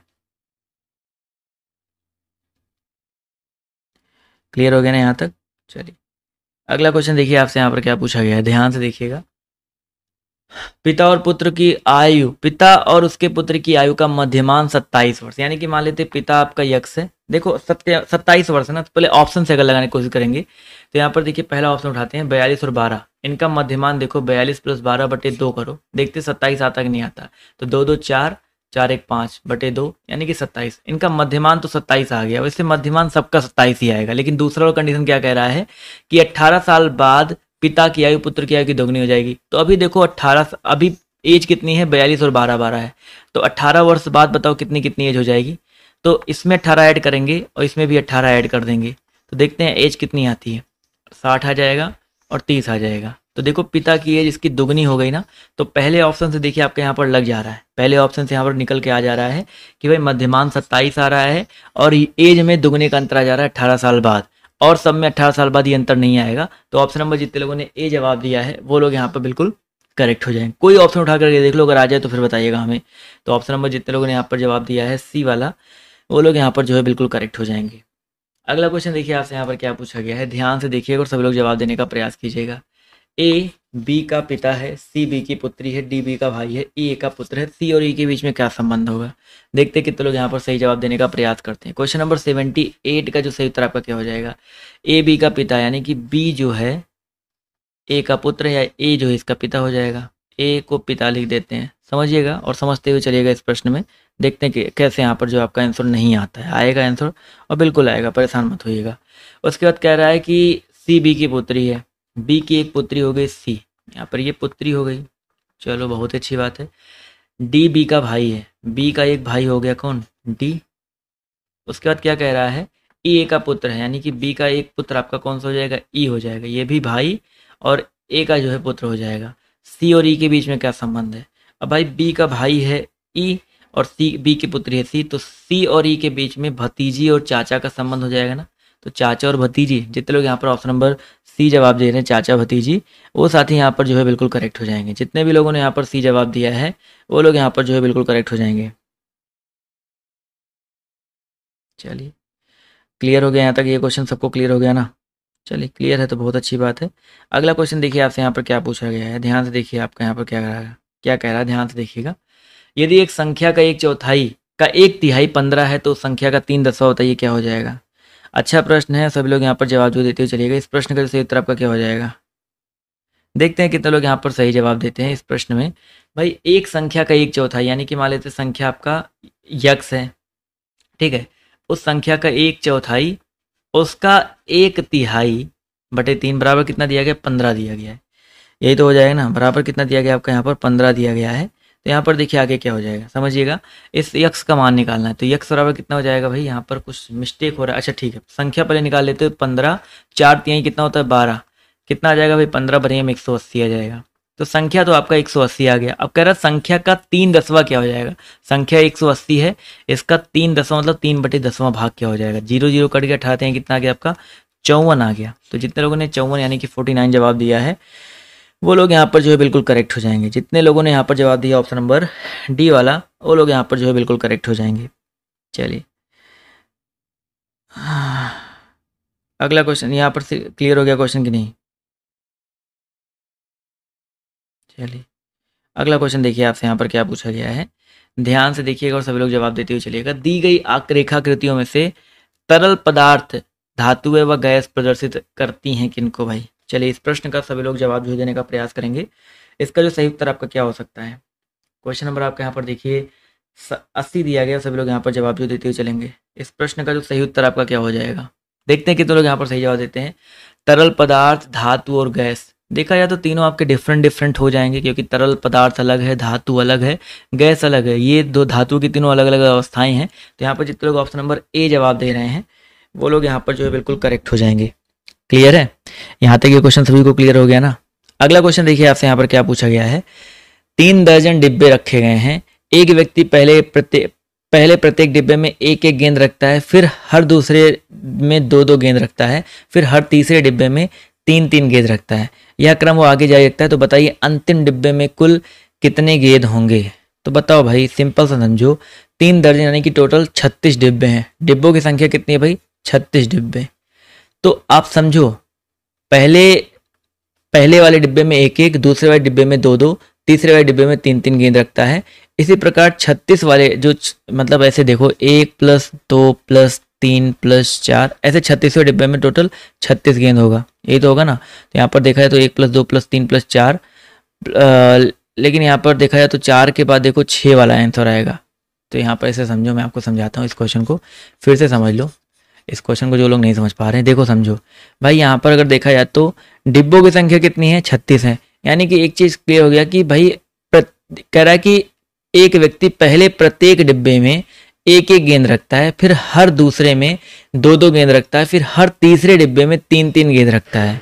क्लियर हो गया ना यहाँ तक चलिए अगला क्वेश्चन देखिए आपसे यहाँ पर क्या पूछा गया है ध्यान से देखिएगा पिता और पुत्र की आयु पिता और उसके पुत्र की आयु का मध्यमान सत्ताईस वर्ष यानी कि मान लेते पिता आपका यक्ष है देखो सत्य सत्ताईस वर्ष है ना तो पहले ऑप्शन से अगर लगाने की कोशिश करेंगे तो यहाँ पर देखिए पहला ऑप्शन उठाते हैं बयालीस और बारह इनका मध्यमान देखो बयालीस प्लस बारह बटे दो करो देखते सत्ताईस आता कि नहीं आता तो दो दो चार चार एक पाँच बटे दो यानी कि सत्ताईस इनका मध्यमान तो सत्ताईस आ गया वैसे मध्यमान सबका सत्ताईस ही आएगा लेकिन दूसरा और कंडीशन क्या कह रहा है कि अट्ठारह साल बाद पिता की आयु पुत्र की आयु की दोगुनी हो जाएगी तो अभी देखो अट्ठारह अभी एज कितनी है बयालीस और बारह बारह है तो अट्ठारह वर्ष बाद बताओ कितनी कितनी एज हो जाएगी तो इसमें अट्ठारह ऐड करेंगे और इसमें भी अट्ठारह ऐड कर देंगे तो देखते हैं एज कितनी आती है साठ आ जाएगा और तीस आ जाएगा तो देखो पिता की एज इसकी दुगनी हो गई ना तो पहले ऑप्शन से देखिए आपके यहाँ पर लग जा रहा है पहले ऑप्शन से यहाँ पर निकल के आ जा रहा है कि भाई मध्यमान सत्ताईस आ रहा है और एज में दुगने का अंतर आ जा रहा है अठारह साल बाद और सब में अठारह साल बाद ये अंतर नहीं आएगा तो ऑप्शन नंबर जितने लोगों ने ए जवाब दिया है वो लोग यहाँ पर बिल्कुल करेक्ट हो जाएंगे कोई ऑप्शन उठा करके देख लो अगर आ जाए तो फिर बताइएगा हमें तो ऑप्शन नंबर जितने लोगों ने यहाँ पर जवाब दिया है सी वाला वो लोग यहाँ पर जो है बिल्कुल करेक्ट हो जाएंगे अगला क्वेश्चन देखिए आपसे यहाँ पर क्या पूछा गया है ध्यान से देखिएगा और सभी लोग जवाब देने का प्रयास कीजिएगा ए बी का पिता है सी बी की पुत्री है डी बी का भाई है ई e, ए का पुत्र है सी और ई e के बीच में क्या संबंध होगा देखते हैं कितने लोग यहाँ पर सही जवाब देने का प्रयास करते हैं क्वेश्चन नंबर सेवेंटी एट का जो सही उत्तर आपका क्या हो जाएगा ए बी का पिता यानी कि बी जो है ए का पुत्र या ए जो है इसका पिता हो जाएगा ए को पिता लिख देते हैं समझिएगा और समझते हुए चलिएगा इस प्रश्न में देखते हैं कि कैसे यहाँ पर जो आपका आंसर नहीं आता है आएगा आंसर और बिल्कुल आएगा परेशान मत होइएगा उसके बाद कह रहा है कि सी बी की पुत्री है बी की एक पुत्री हो गई सी यहाँ पर ये पुत्री हो गई चलो बहुत अच्छी बात है डी बी का भाई है बी का एक भाई हो गया कौन डी उसके बाद क्या कह रहा है ई ए का पुत्र है यानी कि बी का एक पुत्र आपका कौन सा हो जाएगा ई हो जाएगा ये भी भाई और ए का जो है पुत्र हो जाएगा सी और ई के बीच में क्या संबंध है अब भाई बी का भाई है ई और सी बी की पुत्री है सी तो सी और ई के बीच में भतीजी और चाचा का संबंध हो जाएगा ना तो चाचा और भतीजी जितने लोग यहाँ पर ऑप्शन नंबर सी जवाब दे रहे हैं चाचा भतीजी वो साथ ही यहाँ पर जो है बिल्कुल करेक्ट हो जाएंगे जितने भी लोगों ने यहाँ पर सी जवाब दिया है वो लोग यहाँ पर जो है बिल्कुल करेक्ट हो जाएंगे चलिए क्लियर हो गया यहाँ तक ये क्वेश्चन सबको क्लियर हो गया ना चलिए क्लियर है तो बहुत अच्छी बात है अगला क्वेश्चन देखिए आपसे यहाँ पर क्या पूछा गया है ध्यान से देखिए आपका यहाँ पर क्या कह रहा है क्या कह रहा है ध्यान से देखिएगा यदि एक संख्या का एक चौथाई का एक तिहाई पंद्रह है तो संख्या का तीन दसवा होता है ये क्या हो जाएगा अच्छा प्रश्न है सभी लोग यहाँ पर जवाब जो देते हुए चलिएगा इस प्रश्न का सही उत्तर आपका क्या हो जाएगा देखते हैं कितने लोग यहाँ पर सही जवाब देते हैं इस प्रश्न में भाई एक संख्या का एक चौथाई यानी कि मान लेते संख्या आपका यक्स है ठीक है उस संख्या का एक चौथाई उसका एक तिहाई बटे तीन बराबर कितना दिया गया पंद्रह दिया गया है यही तो हो जाएगा ना बराबर कितना दिया गया आपका यहाँ पर पंद्रह दिया गया है तो यहाँ पर देखिए आगे क्या हो जाएगा समझिएगा इस यक्स का मान निकालना है तो यक्स बराबर कितना हो जाएगा भाई यहाँ पर कुछ मिस्टेक हो रहा है अच्छा ठीक है संख्या पहले निकाल लेते हो पंद्रह चार तिहाई कितना होता है बारह कितना आ जाएगा भाई पंद्रह बढ़िया में एक सौ अस्सी आ जाएगा तो संख्या तो आपका एक सौ अस्सी आ गया अब कह रहा संख्या का तीन दसवा क्या हो जाएगा संख्या एक सौ अस्सी है इसका तीन दसवा मतलब तीन बटे दसवां भाग क्या हो जाएगा जीरो जीरो कट के अठाते हैं कितना आ गया आपका चौवन आ गया तो जितने लोगों ने चौवन यानी कि नाइन जवाब दिया है वो लोग यहाँ पर जो है बिल्कुल करेक्ट हो जाएंगे जितने लोगों ने यहाँ पर जवाब दिया ऑप्शन नंबर डी वाला वो लोग यहाँ पर जो है बिल्कुल करेक्ट हो जाएंगे चलिए अगला क्वेश्चन यहाँ पर क्लियर हो गया क्वेश्चन कि नहीं चलिए अगला क्वेश्चन देखिए आपसे यहाँ पर क्या पूछा गया है ध्यान से देखिएगा और सभी लोग जवाब देते हुए चलिएगा दी गई रेखाकृतियों में से तरल पदार्थ धातु व गैस प्रदर्शित करती हैं किनको भाई चलिए इस प्रश्न का सभी लोग जवाब जो देने का प्रयास करेंगे इसका जो सही उत्तर आपका क्या हो सकता है क्वेश्चन नंबर आपका यहाँ पर देखिए अस्सी दिया गया सभी लोग यहाँ पर जवाब जो देते हुए चलेंगे इस प्रश्न का जो सही उत्तर आपका क्या हो जाएगा देखते हैं कितने तो लोग यहाँ पर सही जवाब देते हैं तरल पदार्थ धातु और गैस देखा जाए तो तीनों आपके डिफरेंट डिफरेंट हो जाएंगे क्योंकि तरल पदार्थ अलग है धातु अलग है गैस अलग है ये दो धातु की तीनों अलग अलग अवस्थाएं हैं तो यहाँ पर जितने लोग ऑप्शन नंबर ए जवाब दे रहे हैं वो लोग यहाँ पर जो है बिल्कुल करेक्ट हो जाएंगे क्लियर है यहाँ तक ये क्वेश्चन सभी को क्लियर हो गया ना अगला क्वेश्चन देखिए आपसे यहाँ पर क्या पूछा गया है तीन दर्जन डिब्बे रखे गए हैं एक व्यक्ति पहले प्रत्येक पहले प्रत्येक डिब्बे में एक एक गेंद रखता है फिर हर दूसरे में दो दो गेंद रखता है फिर हर तीसरे डिब्बे में तीन तीन गेंद रखता है यह क्रम वो आगे जा सकता है तो बताइए अंतिम डिब्बे में कुल कितने गेंद होंगे तो बताओ भाई सिंपल सा समझो तीन दर्जन यानी कि टोटल छत्तीस डिब्बे हैं डिब्बों की संख्या कितनी है भाई छत्तीस डिब्बे तो आप समझो पहले पहले वाले डिब्बे में एक एक दूसरे वाले डिब्बे में दो दो तीसरे वाले डिब्बे में तीन तीन गेंद रखता है इसी प्रकार छत्तीस वाले जो मतलब ऐसे देखो एक प्लस दो प्लस तीन प्लस चार ऐसे छत्तीसवें डिब्बे में टोटल छत्तीस गेंद होगा यही तो होगा ना तो यहाँ पर देखा जाए तो एक प्लस दो प्लस तीन प्लस चार लेकिन यहाँ पर देखा जाए तो चार के बाद देखो छः वाला आंसर आएगा तो यहाँ पर ऐसे समझो मैं आपको समझाता हूँ इस क्वेश्चन को फिर से समझ लो इस क्वेश्चन को जो लोग नहीं समझ पा रहे हैं देखो समझो भाई यहाँ पर अगर देखा जाए तो डिब्बों की संख्या कितनी है छत्तीस है यानी कि एक चीज़ क्लियर हो गया कि भाई कह रहा कि एक व्यक्ति पहले प्रत्येक डिब्बे में एक एक गेंद रखता है फिर हर दूसरे में दो दो गेंद रखता है फिर हर तीसरे डिब्बे में तीन तीन गेंद रखता है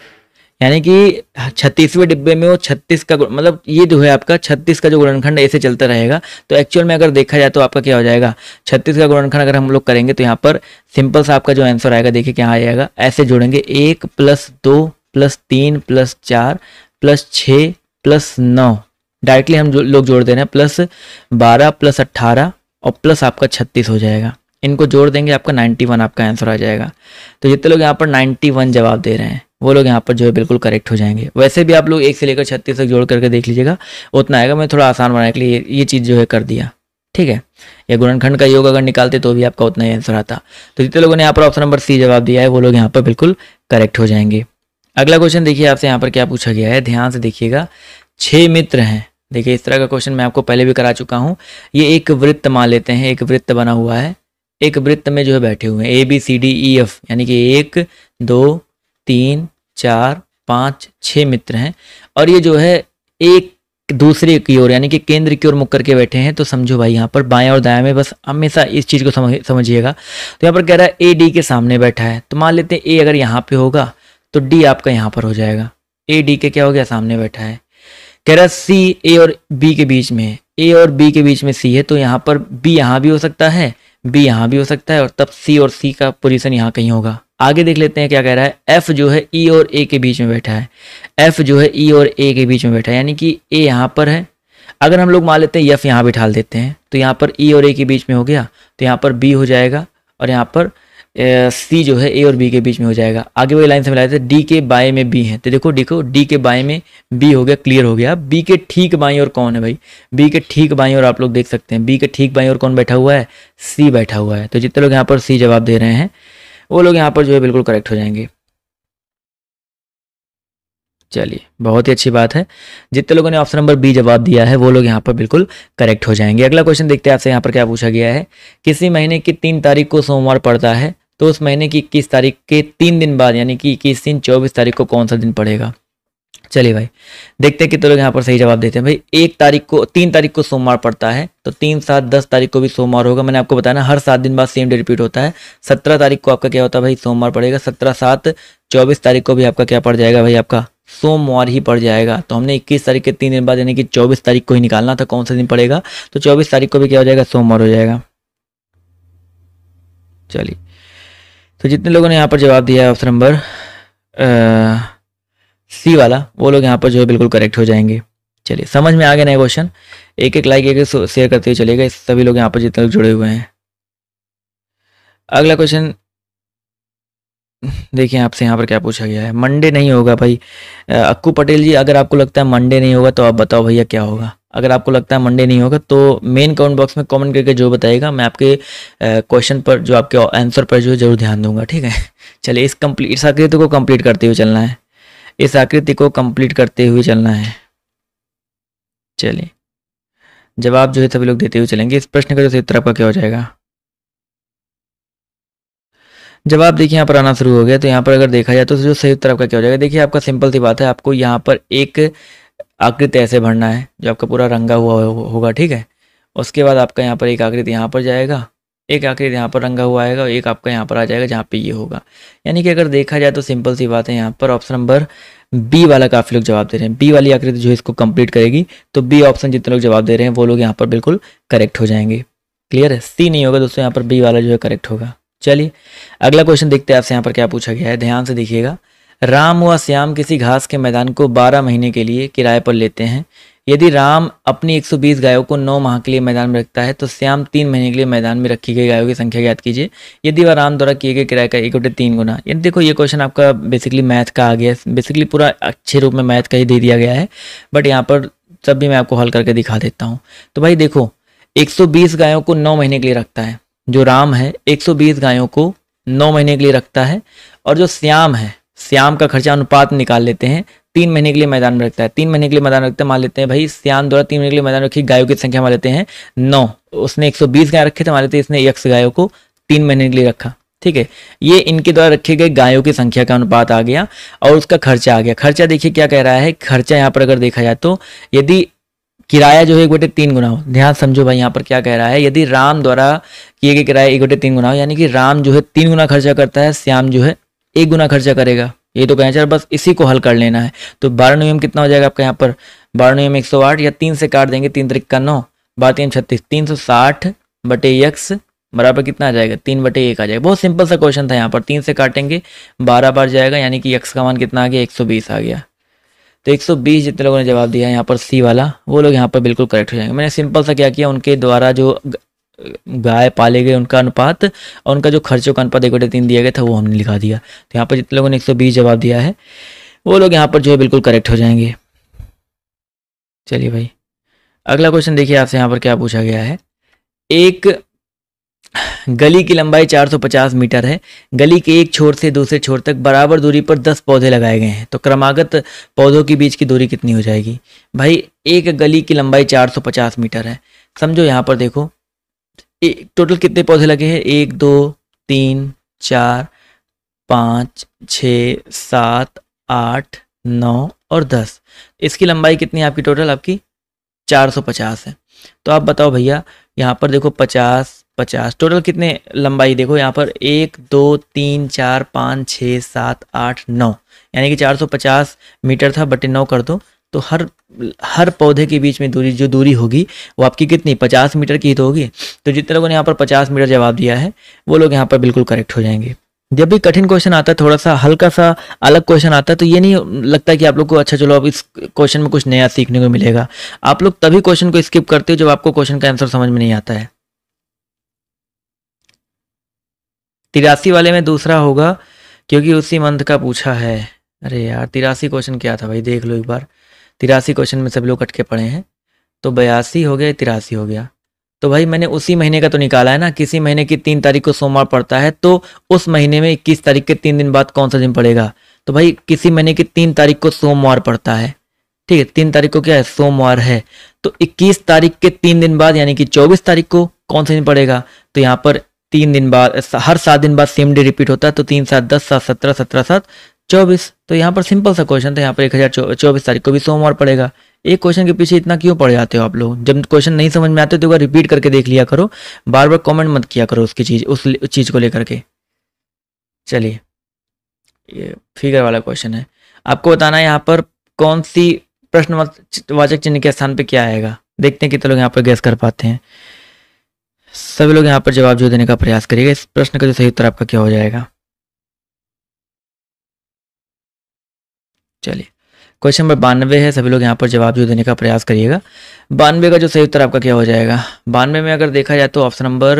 यानी कि छत्तीसवें डिब्बे में वो छत्तीस का मतलब ये जो है आपका छत्तीस का जो गुणनखंड ऐसे चलता रहेगा तो एक्चुअल में अगर देखा जाए तो आपका क्या हो जाएगा छत्तीस का गुणनखंड अगर हम लोग करेंगे तो यहाँ पर सिंपल सा आपका जो आंसर आएगा देखिए क्या आ जाएगा ऐसे जोड़ेंगे एक प्लस दो प्लस तीन प्लस चार प्लस छः प्लस नौ डायरेक्टली हम जो, लोग जोड़ दे रहे हैं प्लस बारह प्लस अट्ठारह और प्लस आपका छत्तीस हो जाएगा इनको जोड़ देंगे आपका नाइन्टी वन आपका आंसर आ जाएगा तो जितने लोग यहाँ पर नाइन्टी वन जवाब दे रहे हैं वो लोग यहाँ पर जो है बिल्कुल करेक्ट हो जाएंगे वैसे भी आप लोग एक से लेकर छत्तीस तक जोड़ करके देख लीजिएगा उतना आएगा मैं थोड़ा आसान बनाने के लिए ये चीज़ जो है कर दिया ठीक है या गुणनखंड का योग अगर निकालते तो भी आपका उतना ही आंसर आता तो जितने लोगों ने यहाँ पर ऑप्शन नंबर सी जवाब दिया है वो लोग यहाँ पर बिल्कुल करेक्ट हो जाएंगे अगला क्वेश्चन देखिए आपसे यहाँ पर क्या पूछा गया है ध्यान से देखिएगा छह मित्र हैं देखिए इस तरह का क्वेश्चन मैं आपको पहले भी करा चुका हूँ ये एक वृत्त मान लेते हैं एक वृत्त बना हुआ है एक वृत्त में जो है बैठे हुए हैं A B C D E F यानी कि एक दो तीन चार पाँच छः मित्र हैं और ये जो है एक दूसरे की ओर यानी कि केंद्र की ओर मुक्कर के बैठे हैं तो समझो भाई यहाँ पर बाएं और दाया में बस हमेशा इस चीज़ को समझिएगा तो यहाँ पर कह रहा है ए डी के सामने बैठा है तो मान लेते हैं ए अगर यहाँ पे होगा तो डी आपका यहाँ पर हो जाएगा ए डी के क्या हो गया सामने बैठा है कह रहा सी ए और बी के बीच में है ए और बी के बीच में सी है तो यहाँ पर बी यहाँ भी हो सकता है बी यहाँ भी हो सकता है और तब सी और सी का पोजीशन यहाँ कहीं होगा आगे देख लेते हैं क्या कह रहा है एफ जो है ई e और ए के बीच में बैठा है एफ जो है ई e और ए के बीच में बैठा है यानी कि ए यहाँ पर है अगर हम लोग मान लेते हैं एफ यहाँ बिठा देते हैं तो यहाँ पर ई e और ए के बीच में हो गया तो यहाँ पर बी हो जाएगा और यहाँ पर सी जो है ए और बी के बीच में हो जाएगा आगे वही लाइन से मिला डी के बाय में बी है तो देखो देखो डी के बाय में बी हो गया क्लियर हो गया बी के ठीक बाई और कौन है भाई बी के ठीक बाई और आप लोग देख सकते हैं बी के ठीक बाई और कौन बैठा हुआ है सी बैठा हुआ है तो जितने लोग यहाँ पर सी जवाब दे रहे हैं वो लोग यहाँ पर जो है बिल्कुल करेक्ट हो जाएंगे चलिए बहुत ही अच्छी बात है जितने लोगों ने ऑप्शन नंबर बी जवाब दिया है वो लोग यहाँ पर बिल्कुल करेक्ट हो जाएंगे अगला क्वेश्चन देखते हैं आपसे यहाँ पर क्या पूछा गया है किसी महीने की तीन तारीख को सोमवार पड़ता है तो उस महीने की इक्कीस तारीख के तीन दिन बाद यानी कि इक्कीस दिन चौबीस तारीख को कौन सा दिन पड़ेगा चलिए भाई देखते हैं कितने तो लोग यहाँ पर सही जवाब देते हैं भाई एक तारीख को तीन तारीख को सोमवार पड़ता है तो तीन सात दस तारीख को भी सोमवार होगा मैंने आपको बताया ना हर सात दिन बाद सेम डे रिपीट होता है सत्रह तारीख को आपका क्या होता है भाई सोमवार पड़ेगा सत्रह सात चौबीस तारीख को भी आपका क्या पड़ जाएगा भाई आपका सोमवार ही पड़ जाएगा तो हमने इक्कीस तारीख के तीन दिन बाद यानी कि चौबीस तारीख को ही निकालना था कौन सा दिन पड़ेगा तो चौबीस तारीख को भी क्या हो जाएगा सोमवार हो जाएगा चलिए तो जितने लोगों ने यहाँ पर जवाब दिया है ऑप्शन नंबर सी वाला वो लोग यहाँ पर जो है बिल्कुल करेक्ट हो जाएंगे चलिए समझ में आ गया नया क्वेश्चन एक एक लाइक एक एक शेयर करते हुए चलेगा सभी लोग यहाँ पर जितने लोग जुड़े हुए हैं अगला क्वेश्चन देखिए आपसे यहाँ पर क्या पूछा गया है मंडे नहीं होगा भाई अक्कू पटेल जी अगर आपको लगता है मंडे नहीं होगा तो आप बताओ भैया क्या होगा अगर आपको लगता है मंडे नहीं होगा तो मेन कमेंट बॉक्स में कमेंट करके जो बताएगा मैं आपके क्वेश्चन पर जो आपके आंसर पर जो है जरूर ध्यान दूंगा ठीक है चलिए इस कम्प्लीट इस आकृति को कंप्लीट करते हुए चलना है इस आकृति को कंप्लीट करते हुए चलना है चलिए जवाब जो है सभी लोग देते हुए चलेंगे इस प्रश्न का जो उत्तर आपका क्या हो जाएगा जब आप देखिए यहाँ पर आना शुरू हो गया तो यहाँ पर अगर देखा जाए तो जो सही उत्तर आपका क्या हो जाएगा देखिए आपका सिंपल सी बात है आपको यहाँ पर एक आकृति ऐसे भरना है जो आपका पूरा रंगा हुआ हो, होगा ठीक है उसके बाद आपका यहाँ पर एक आकृति यहाँ पर जाएगा एक आकृति यहाँ पर रंगा हुआ आएगा और एक आपका यहाँ पर आ जाएगा जहाँ पे ये होगा यानी कि अगर देखा जाए तो सिंपल सी बात है यहाँ पर ऑप्शन नंबर बी वाला काफ़ी लोग जवाब दे रहे हैं बी वाली आकृति जो इसको कंप्लीट करेगी तो बी ऑप्शन जितने लोग जवाब दे रहे हैं वो लोग यहाँ पर बिल्कुल करेक्ट हो जाएंगे क्लियर है सी नहीं होगा दोस्तों यहाँ पर बी वाला जो है करेक्ट होगा चलिए अगला क्वेश्चन देखते हैं आपसे यहाँ पर क्या पूछा गया है ध्यान से देखिएगा राम व श्याम किसी घास के मैदान को 12 महीने के लिए किराए पर लेते हैं यदि राम अपनी 120 गायों को 9 माह के लिए मैदान में रखता है तो श्याम तीन महीने के लिए मैदान में रखी गई गायों की संख्या ज्ञात कीजिए यदि वह राम द्वारा किए गए किराए का एक बटे तीन गुना यदि देखो ये क्वेश्चन आपका बेसिकली मैथ का आ गया बेसिकली पूरा अच्छे रूप में मैथ का ही दे दिया गया है बट यहाँ पर तब भी मैं आपको हल करके दिखा देता हूँ तो भाई देखो एक गायों को नौ महीने के लिए रखता है जो राम है एक गायों को नौ महीने के लिए रखता है और जो श्याम है श्याम का खर्चा अनुपात निकाल लेते हैं तीन महीने के लिए मैदान में रखता है तीन महीने के लिए मैदान रखते हैं मान लेते हैं भाई श्याम द्वारा तीन महीने के लिए मैदान रखी गायों की संख्या मान लेते हैं नौ उसने 120 गाय रखे थे मान लेते हैं इसने एक गायों को तीन महीने के लिए रखा ठीक है ये इनके द्वारा रखे गए गायों की संख्या का अनुपात आ गया और उसका खर्चा आ गया खर्चा देखिए क्या कह रहा है खर्चा यहाँ पर अगर देखा जाए तो यदि किराया जो है एक बटे तीन गुना हो ध्यान समझो भाई यहाँ पर क्या कह रहा है यदि राम द्वारा किए गए किराया एक बटे तीन गुना हो यानी कि राम जो है तीन गुना खर्चा करता है श्याम जो है एक गुना खर्चा करेगा ये तो कहें बस इसी को हल कर लेना है तो बारह नियम कितना हो जाएगा आपका यहाँ पर बारह नियम एक या तीन से काट देंगे तीन तरीक का नौ बारह तीन छत्तीस तीन सौ साठ बटे यक्स बराबर कितना आ जाएगा तीन बटे एक आ जाएगा बहुत सिंपल सा क्वेश्चन था यहाँ पर तीन से काटेंगे बारह बार जाएगा यानी कि यक्स का मान कितना आ गया एक सौ बीस आ गया तो 120 जितने लोगों ने जवाब दिया है यहाँ पर सी वाला वो लोग यहाँ पर बिल्कुल करेक्ट हो जाएंगे मैंने सिंपल सा क्या किया उनके द्वारा जो गाय पाले गए उनका अनुपात और उनका जो खर्चों का अनुपात एक बटे तीन दिया गया था वो हमने लिखा दिया तो यहाँ पर जितने लोगों ने एक सौ बीस जवाब दिया है वो लोग यहाँ पर जो है बिल्कुल करेक्ट हो जाएंगे चलिए भाई अगला क्वेश्चन देखिए आपसे यहाँ पर क्या पूछा गया है एक गली की लंबाई 450 मीटर है गली के एक छोर से दूसरे छोर तक बराबर दूरी पर 10 पौधे लगाए गए हैं तो क्रमागत पौधों के बीच की दूरी कितनी हो जाएगी भाई एक गली की लंबाई 450 मीटर है समझो यहाँ पर देखो टोटल कितने पौधे लगे हैं एक दो तीन चार पाँच छ सात आठ नौ और दस इसकी लंबाई कितनी है आपकी टोटल आपकी चार सौ पचास है तो आप बताओ भैया यहाँ पर देखो पचास पचास टोटल कितने लंबाई देखो यहाँ पर एक दो तीन चार पाँच छः सात आठ नौ यानी कि चार सौ पचास मीटर था बटे नौ कर दो तो हर हर पौधे के बीच में दूरी जो दूरी होगी वो आपकी कितनी पचास मीटर की ही तो होगी तो जितने लोगों ने यहाँ पर पचास मीटर जवाब दिया है वो लोग यहाँ पर बिल्कुल करेक्ट हो जाएंगे जब भी कठिन क्वेश्चन आता है थोड़ा सा हल्का सा अलग क्वेश्चन आता है तो ये नहीं लगता कि आप लोग को अच्छा चलो अब इस क्वेश्चन में कुछ नया सीखने को मिलेगा आप लोग तभी क्वेश्चन को स्किप करते हो जब आपको क्वेश्चन का आंसर समझ में नहीं आता है तिरासी वाले में दूसरा होगा क्योंकि उसी मंथ का पूछा है अरे यार तिरासी क्वेश्चन क्या था भाई देख लो एक बार तिरासी क्वेश्चन में सभी लोग कट के पढ़े हैं तो बयासी हो गया तिरासी हो गया तो भाई मैंने उसी महीने का तो निकाला है ना किसी महीने की तीन तारीख को सोमवार पड़ता है तो उस महीने में इक्कीस तारीख के तीन दिन बाद कौन सा दिन पड़ेगा तो भाई किसी महीने की तीन तारीख को सोमवार पड़ता है ठीक है तीन तारीख को क्या है सोमवार है तो इक्कीस तारीख के तीन दिन बाद यानी कि चौबीस तारीख को कौन सा दिन पड़ेगा तो यहाँ पर तीन दिन बाद हर सात दिन बाद सेम डे रिपीट होता है तो तीन सात दस सात सत्रह सत्रह सात चौबीस तो यहाँ पर सिंपल सा क्वेश्चन था यहाँ पर एक हज़ार चौबीस तारीख को भी सोमवार पड़ेगा एक क्वेश्चन के पीछे इतना क्यों पड़ जाते हो आप लोग जब क्वेश्चन नहीं समझ में आते तो रिपीट करके देख लिया करो बार बार कमेंट मत किया करो उसकी चीज़ उस चीज़ को लेकर के चलिए ये फिगर वाला क्वेश्चन है आपको बताना है यहाँ पर कौन सी प्रश्नवाचक चिन्ह के स्थान पर क्या आएगा देखते हैं कितने लोग यहाँ पर गैस कर पाते हैं सभी लोग यहाँ पर जवाब जो देने का प्रयास करिएगा इस प्रश्न का जो सही उत्तर आपका क्या हो जाएगा चलिए क्वेश्चन नंबर बानवे है सभी लोग यहाँ पर जवाब जो देने का प्रयास करिएगा बानवे का जो सही उत्तर आपका क्या हो जाएगा बानवे में अगर देखा जाए तो ऑप्शन नंबर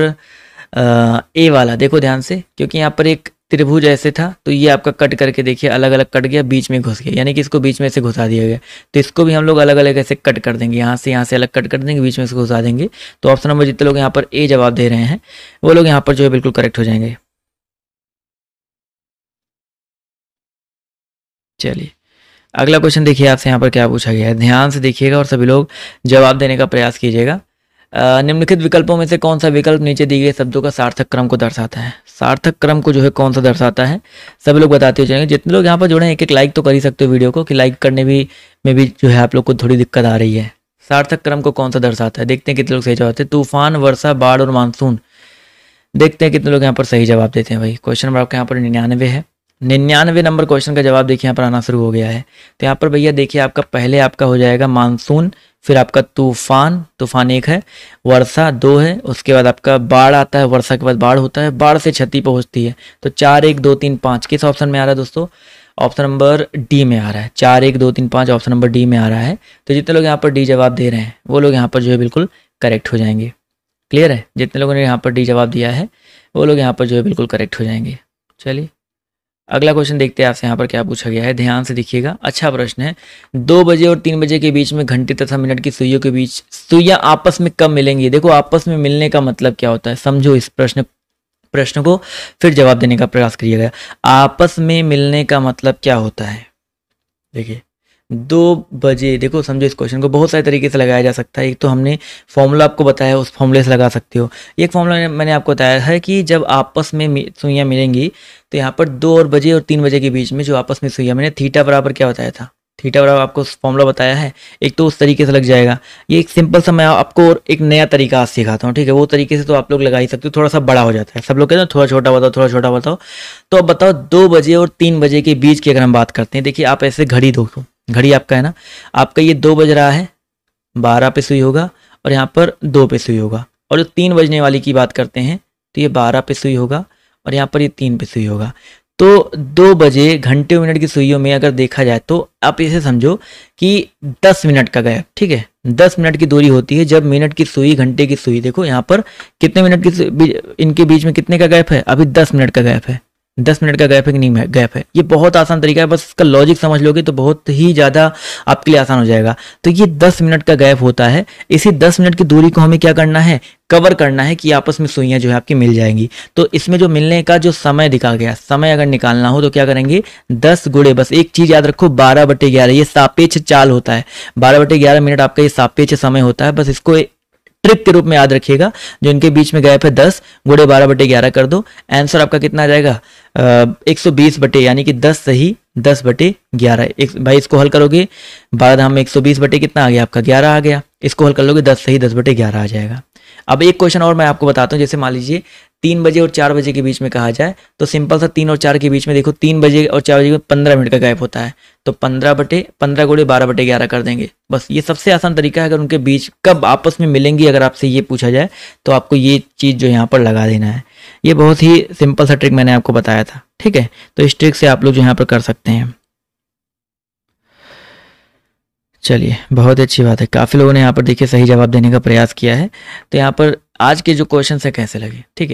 ए वाला देखो ध्यान से क्योंकि यहाँ पर एक त्रिभुज ऐसे था तो ये आपका कट करके देखिए अलग अलग कट गया बीच में घुस गया यानी कि इसको बीच में से घुसा दिया गया तो इसको भी हम लोग अलग अलग ऐसे कट कर देंगे यहाँ से यहाँ से अलग कट कर देंगे बीच में से घुसा देंगे तो ऑप्शन नंबर जितने लोग यहाँ पर ए जवाब दे रहे हैं वो लोग यहाँ पर जो है बिल्कुल करेक्ट हो जाएंगे चलिए अगला क्वेश्चन देखिए आपसे यहाँ पर क्या पूछा गया है ध्यान से देखिएगा और सभी लोग जवाब देने का प्रयास कीजिएगा निम्नलिखित विकल्पों में से कौन सा विकल्प नीचे दिए गए शब्दों का सार्थक क्रम को दर्शाता है सार्थक क्रम को जो है कौन सा दर्शाता है सभी लोग बताते हो जाएंगे जितने लोग यहाँ पर जुड़े हैं एक एक लाइक तो कर ही सकते हो वीडियो को कि लाइक करने भी में भी जो है आप लोग को थोड़ी दिक्कत आ रही है सार्थक क्रम को कौन सा दर्शाता है देखते हैं कितने लोग सही जवाब देते हैं तूफान वर्षा बाढ़ और मानसून देखते हैं कितने लोग यहाँ पर सही जवाब देते हैं भाई क्वेश्चन नंबर आपका यहाँ पर निन्यानवे है निन्यानवे नंबर क्वेश्चन का जवाब देखिए यहाँ पर आना शुरू हो गया है तो यहाँ पर भैया देखिए आपका पहले आपका हो जाएगा मानसून फिर आपका तूफान तूफान एक है वर्षा दो है उसके बाद आपका बाढ़ आता है वर्षा के बाद बाढ़ होता है बाढ़ से क्षति पहुंचती है तो चार एक दो तीन पाँच किस ऑप्शन में आ रहा है दोस्तों ऑप्शन नंबर डी में आ रहा है चार एक दो तीन पाँच ऑप्शन नंबर डी में आ रहा है तो जितने लोग यहाँ पर डी जवाब दे रहे हैं वो लोग यहाँ पर जो है बिल्कुल करेक्ट हो जाएंगे क्लियर है जितने लोगों ने यहाँ पर डी जवाब दिया है वो लोग यहाँ पर जो है बिल्कुल करेक्ट हो जाएंगे चलिए अगला क्वेश्चन देखते हैं आपसे यहाँ पर क्या पूछा गया है ध्यान से देखिएगा अच्छा प्रश्न है दो बजे और तीन बजे के बीच में घंटे तथा मिनट की सुइयों के बीच सुइया आपस में कब मिलेंगी देखो आपस में मिलने का मतलब क्या होता है समझो इस प्रश्न प्रश्न को फिर जवाब देने का प्रयास करिएगा आपस में मिलने का मतलब क्या होता है देखिए दो बजे देखो समझो इस क्वेश्चन को बहुत सारे तरीके से लगाया जा सकता है एक तो हमने फॉर्मूला आपको बताया उस फॉर्मूले से लगा सकते हो एक फॉर्मूला मैंने आपको बताया है कि जब आपस में सुइयाँ मिलेंगी तो यहाँ पर दो और बजे और तीन बजे के बीच में जो आपस में सुइयाँ मैंने थीटा बराबर क्या बताया था थीटा बराबर आपको फॉर्मूला बताया है एक तो उस तरीके से लग जाएगा ये एक सिंपल सा मैं आपको और एक नया तरीका आज सिखाता हूँ ठीक है वो तरीके से तो आप लोग लगा ही सकते हो थोड़ा सा बड़ा हो जाता है सब लोग कहते हैं थोड़ा छोटा बताओ थोड़ा छोटा बताओ तो अब बताओ दो बजे और तीन बजे के बीच की अगर हम बात करते हैं देखिए आप ऐसे घड़ी दो घड़ी आपका है ना आपका ये दो बज रहा है बारह पे सुई होगा और यहाँ पर दो पे सुई होगा और जो तीन बजने वाली की बात करते हैं तो ये बारह पे सुई होगा और यहाँ पर ये तीन पे सुई होगा तो दो बजे घंटे मिनट की सुइयों में अगर देखा जाए तो आप इसे समझो कि दस मिनट का गैप ठीक है दस मिनट की दूरी होती है जब मिनट की सुई घंटे की सुई देखो यहाँ पर कितने मिनट की इनके बीच में कितने का गैप है अभी दस मिनट का गैप है दस मिनट का गैप है कि नहीं गैप है ये बहुत आसान तरीका है बस इसका लॉजिक समझ लोगे तो बहुत ही ज़्यादा आपके लिए आसान हो जाएगा तो ये दस मिनट का गैप होता है इसी दस मिनट की दूरी को हमें क्या करना है कवर करना है कि आपस में सुइयां जो है आपकी मिल जाएंगी तो इसमें जो मिलने का जो समय दिखा गया समय अगर निकालना हो तो क्या करेंगे दस गुड़े बस एक चीज़ याद रखो बारह बटे ग्यारह ये सापेक्ष चाल होता है बारह बटे ग्यारह मिनट आपका ये सापेक्ष समय होता है बस इसको ट्रिप के रूप में याद रखिएगा जो इनके बीच में गैप है दस गुड़े बारह बटे ग्यारह कर दो आंसर आपका कितना आ जाएगा एक सौ बीस बटे यानी कि दस सही दस बटे ग्यारह एक भाई इसको हल करोगे बारह धाम में एक सौ बीस बटे कितना आ गया आपका ग्यारह आ गया इसको हल कर लोगे दस सही दस बटे ग्यारह आ जाएगा अब एक क्वेश्चन और मैं आपको बताता हूँ जैसे मान लीजिए तीन बजे और चार बजे के बीच में कहा जाए तो सिंपल सा तीन और चार के बीच में देखो तीन बजे और चार बजे में पंद्रह मिनट का गैप होता है तो पंद्रह बटे पंद्रह गोले बारह बटे ग्यारह कर देंगे बस ये सबसे आसान तरीका है अगर उनके बीच कब आपस में मिलेंगी अगर आपसे ये पूछा जाए तो आपको ये चीज़ जो यहाँ पर लगा देना है ये बहुत ही सिंपल सा ट्रिक मैंने आपको बताया था ठीक है तो इस ट्रिक से आप लोग जो यहाँ पर कर सकते हैं चलिए बहुत अच्छी बात है काफ़ी लोगों ने यहाँ पर देखिए सही जवाब देने का प्रयास किया है तो यहाँ पर आज के जो क्वेश्चन है कैसे लगे ठीक है